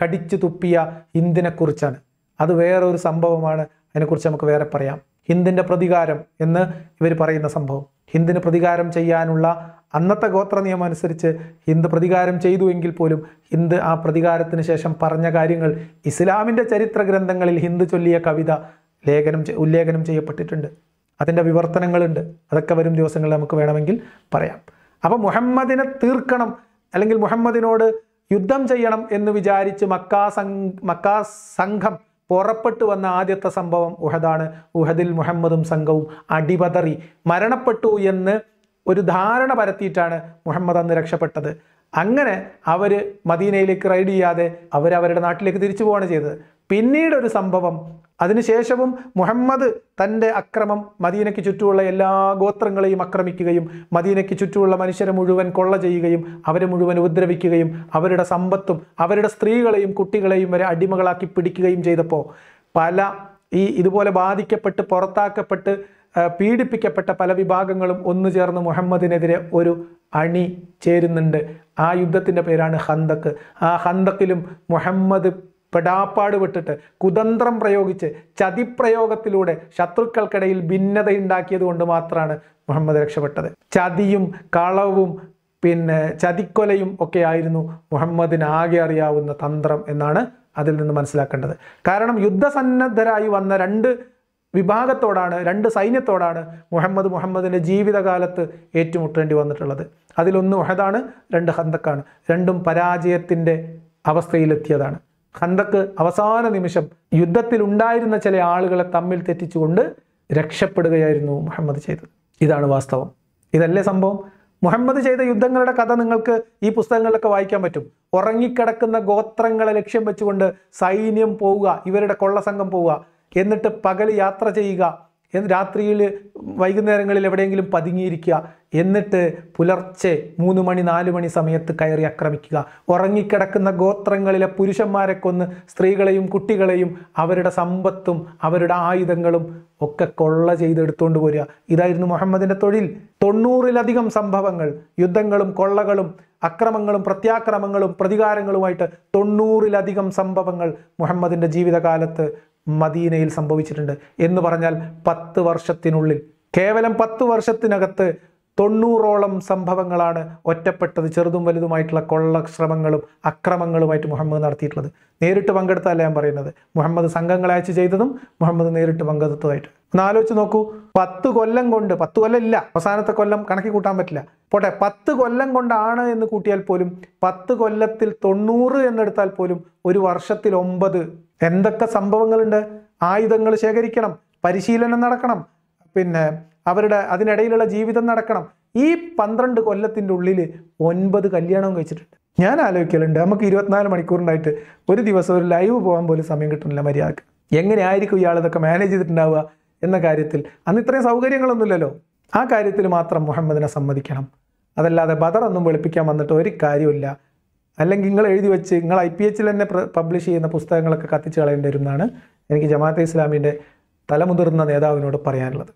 A: കടിച്ചു തുപ്പിയ ഹിന്ദിനെക്കുറിച്ചാണ് അത് വേറെ ഒരു സംഭവമാണ് അതിനെക്കുറിച്ച് നമുക്ക് വേറെ പറയാം ഹിന്ദിൻ്റെ പ്രതികാരം എന്ന് ഇവർ പറയുന്ന സംഭവം ഹിന്ദിന് പ്രതികാരം ചെയ്യാനുള്ള അന്നത്തെ ഗോത്ര നിയമം അനുസരിച്ച് ഹിന്ദു പ്രതികാരം ചെയ്തു എങ്കിൽ പോലും ഹിന്ദ് ആ പ്രതികാരത്തിന് ശേഷം പറഞ്ഞ കാര്യങ്ങൾ ഇസ്ലാമിൻ്റെ ചരിത്ര ഗ്രന്ഥങ്ങളിൽ ഹിന്ദു ചൊല്ലിയ കവിത ലേഖനം ഉല്ലേഖനം ചെയ്യപ്പെട്ടിട്ടുണ്ട് അതിൻ്റെ വിവർത്തനങ്ങളുണ്ട് അതൊക്കെ വരും ദിവസങ്ങളിൽ നമുക്ക് വേണമെങ്കിൽ പറയാം അപ്പോൾ മുഹമ്മദിനെ തീർക്കണം അല്ലെങ്കിൽ മുഹമ്മദിനോട് യുദ്ധം ചെയ്യണം എന്ന് വിചാരിച്ച് മക്കാ സംഘ മക്കാ സംഘം പുറപ്പെട്ടു വന്ന ആദ്യത്തെ സംഭവം ഉഹദാണ് ഉഹദിൽ മുഹമ്മദും സംഘവും അടിപതറി മരണപ്പെട്ടു എന്ന് ഒരു ധാരണ പരത്തിയിട്ടാണ് മുഹമ്മദ് അന്ന് രക്ഷപ്പെട്ടത് അങ്ങനെ അവർ മദീനയിലേക്ക് റൈഡ് ചെയ്യാതെ അവരവരുടെ നാട്ടിലേക്ക് തിരിച്ചു പോവുകയാണ് ചെയ്തത് പിന്നീടൊരു സംഭവം അതിനുശേഷവും മുഹമ്മദ് തൻ്റെ അക്രമം മദീനയ്ക്ക് ചുറ്റുമുള്ള എല്ലാ ഗോത്രങ്ങളെയും ആക്രമിക്കുകയും മദീനയ്ക്ക് ചുറ്റുമുള്ള മനുഷ്യരെ മുഴുവൻ കൊള്ള ചെയ്യുകയും അവരെ മുഴുവൻ ഉപദ്രവിക്കുകയും അവരുടെ സമ്പത്തും അവരുടെ സ്ത്രീകളെയും കുട്ടികളെയും വരെ അടിമകളാക്കി പിടിക്കുകയും ചെയ്തപ്പോൾ പല ഈ ഇതുപോലെ ബാധിക്കപ്പെട്ട് പുറത്താക്കപ്പെട്ട് പീഡിപ്പിക്കപ്പെട്ട പല വിഭാഗങ്ങളും ഒന്നു ചേർന്ന് മുഹമ്മദിനെതിരെ ഒരു അണി ചേരുന്നുണ്ട് ആ യുദ്ധത്തിൻ്റെ പേരാണ് ഹന്തക്ക് ആ ഹന്തക്കിലും മുഹമ്മദ് പെടാപ്പാട് വിട്ടിട്ട് കുതന്ത്രം പ്രയോഗിച്ച് ചതിപ്രയോഗത്തിലൂടെ ശത്രുക്കൾക്കിടയിൽ ഭിന്നതയുണ്ടാക്കിയത് കൊണ്ട് മാത്രമാണ് മുഹമ്മദ് രക്ഷപ്പെട്ടത് ചതിയും കളവും പിന്നെ ചതിക്കൊലയും ഒക്കെ ആയിരുന്നു മുഹമ്മദിന് ആകെ അറിയാവുന്ന തന്ത്രം എന്നാണ് അതിൽ നിന്ന് മനസ്സിലാക്കേണ്ടത് കാരണം യുദ്ധസന്നദ്ധരായി വന്ന രണ്ട് വിഭാഗത്തോടാണ് രണ്ട് സൈന്യത്തോടാണ് മുഹമ്മദ് മുഹമ്മദിൻ്റെ ജീവിതകാലത്ത് ഏറ്റുമുട്ടേണ്ടി വന്നിട്ടുള്ളത് അതിലൊന്ന് ഒഹദാണ് രണ്ട് ഹന്തക്കാണ് രണ്ടും പരാജയത്തിൻ്റെ അവസ്ഥയിലെത്തിയതാണ് ഖന്തക്ക് അവസാന നിമിഷം യുദ്ധത്തിൽ ഉണ്ടായിരുന്ന ചില ആളുകളെ തമ്മിൽ തെറ്റിച്ചുകൊണ്ട് രക്ഷപ്പെടുകയായിരുന്നു മുഹമ്മദ് ചെയ്തത് ഇതാണ് വാസ്തവം ഇതല്ലേ സംഭവം മുഹമ്മദ് ചെയ്ത യുദ്ധങ്ങളുടെ കഥ നിങ്ങൾക്ക് ഈ പുസ്തകങ്ങളിലൊക്കെ വായിക്കാൻ പറ്റും ഉറങ്ങിക്കിടക്കുന്ന ഗോത്രങ്ങളെ ലക്ഷ്യം വെച്ചുകൊണ്ട് സൈന്യം പോവുക ഇവരുടെ കൊള്ളസംഘം പോവുക എന്നിട്ട് പകൽ യാത്ര ചെയ്യുക രാത്രിയിൽ വൈകുന്നേരങ്ങളിൽ എവിടെയെങ്കിലും പതുങ്ങിയിരിക്കുക എന്നിട്ട് പുലർച്ചെ മൂന്ന് മണി നാല് മണി സമയത്ത് കയറി ആക്രമിക്കുക ഉറങ്ങിക്കിടക്കുന്ന ഗോത്രങ്ങളിലെ പുരുഷന്മാരെ കൊന്ന് സ്ത്രീകളെയും കുട്ടികളെയും അവരുടെ സമ്പത്തും അവരുടെ ആയുധങ്ങളും ഒക്കെ കൊള്ള ചെയ്തെടുത്തുകൊണ്ട് പോരുക ഇതായിരുന്നു മുഹമ്മദിൻ്റെ തൊഴിൽ തൊണ്ണൂറിലധികം സംഭവങ്ങൾ യുദ്ധങ്ങളും കൊള്ളകളും അക്രമങ്ങളും പ്രത്യാക്രമങ്ങളും പ്രതികാരങ്ങളുമായിട്ട് തൊണ്ണൂറിലധികം സംഭവങ്ങൾ മുഹമ്മദിൻ്റെ ജീവിതകാലത്ത് മദീനയിൽ സംഭവിച്ചിട്ടുണ്ട് എന്ന് പറഞ്ഞാൽ പത്ത് വർഷത്തിനുള്ളിൽ കേവലം പത്ത് വർഷത്തിനകത്ത് തൊണ്ണൂറോളം സംഭവങ്ങളാണ് ഒറ്റപ്പെട്ടത് ചെറുതും വലുതുമായിട്ടുള്ള കൊള്ള ശ്രമങ്ങളും അക്രമങ്ങളുമായിട്ട് മുഹമ്മദ് നടത്തിയിട്ടുള്ളത് നേരിട്ട് പങ്കെടുത്തല്ല ഞാൻ പറയുന്നത് മുഹമ്മദ് സംഘങ്ങളെ അയച്ച് ചെയ്തതും മുഹമ്മദ് നേരിട്ട് പങ്കെടുത്തതായിട്ട് ഒന്ന് ആലോചിച്ച് നോക്കൂ പത്ത് കൊല്ലം കൊണ്ട് പത്ത് കൊല്ലം ഇല്ല അവസാനത്തെ കൊല്ലം കണക്കി കൂട്ടാൻ പറ്റില്ല പോട്ടെ പത്ത് കൊല്ലം കൊണ്ടാണ് എന്ന് കൂട്ടിയാൽ പോലും പത്ത് കൊല്ലത്തിൽ തൊണ്ണൂറ് എന്നെടുത്താൽ പോലും ഒരു വർഷത്തിൽ ഒമ്പത് എന്തൊക്കെ സംഭവങ്ങളുണ്ട് ആയുധങ്ങൾ ശേഖരിക്കണം പരിശീലനം നടക്കണം പിന്നെ അവരുടെ അതിനിടയിലുള്ള ജീവിതം നടക്കണം ഈ പന്ത്രണ്ട് കൊല്ലത്തിൻ്റെ ഉള്ളിൽ ഒൻപത് കല്യാണവും കഴിച്ചിട്ടുണ്ട് ഞാൻ ആലോചിക്കലുണ്ട് നമുക്ക് ഇരുപത്തിനാല് മണിക്കൂറുണ്ടായിട്ട് ഒരു ദിവസം ഒരു ലൈവ് പോകാൻ പോലും സമയം കിട്ടുന്നില്ല മര്യാദക്ക് എങ്ങനെയായിരിക്കും ഇയാൾ ഇതൊക്കെ മാനേജ് ചെയ്തിട്ടുണ്ടാവുക എന്ന കാര്യത്തിൽ അന്ന് ഇത്രയും സൗകര്യങ്ങളൊന്നുമില്ലല്ലോ ആ കാര്യത്തിൽ മാത്രം മുഹമ്മദിനെ സമ്മതിക്കണം അതല്ലാതെ ബദറൊന്നും വെളുപ്പിക്കാൻ വന്നിട്ട് ഒരു കാര്യമില്ല അല്ലെങ്കിൽ നിങ്ങൾ എഴുതി വെച്ച് നിങ്ങൾ ഐ പി എച്ചിൽ തന്നെ പബ്ലിഷ് ചെയ്യുന്ന പുസ്തകങ്ങളൊക്കെ കത്തിച്ച് കളയേണ്ടി വരുന്നതാണ് എനിക്ക് ജമാഅത്തെ ഇസ്ലാമിൻ്റെ തലമുതിർന്ന നേതാവിനോട് പറയാനുള്ളത്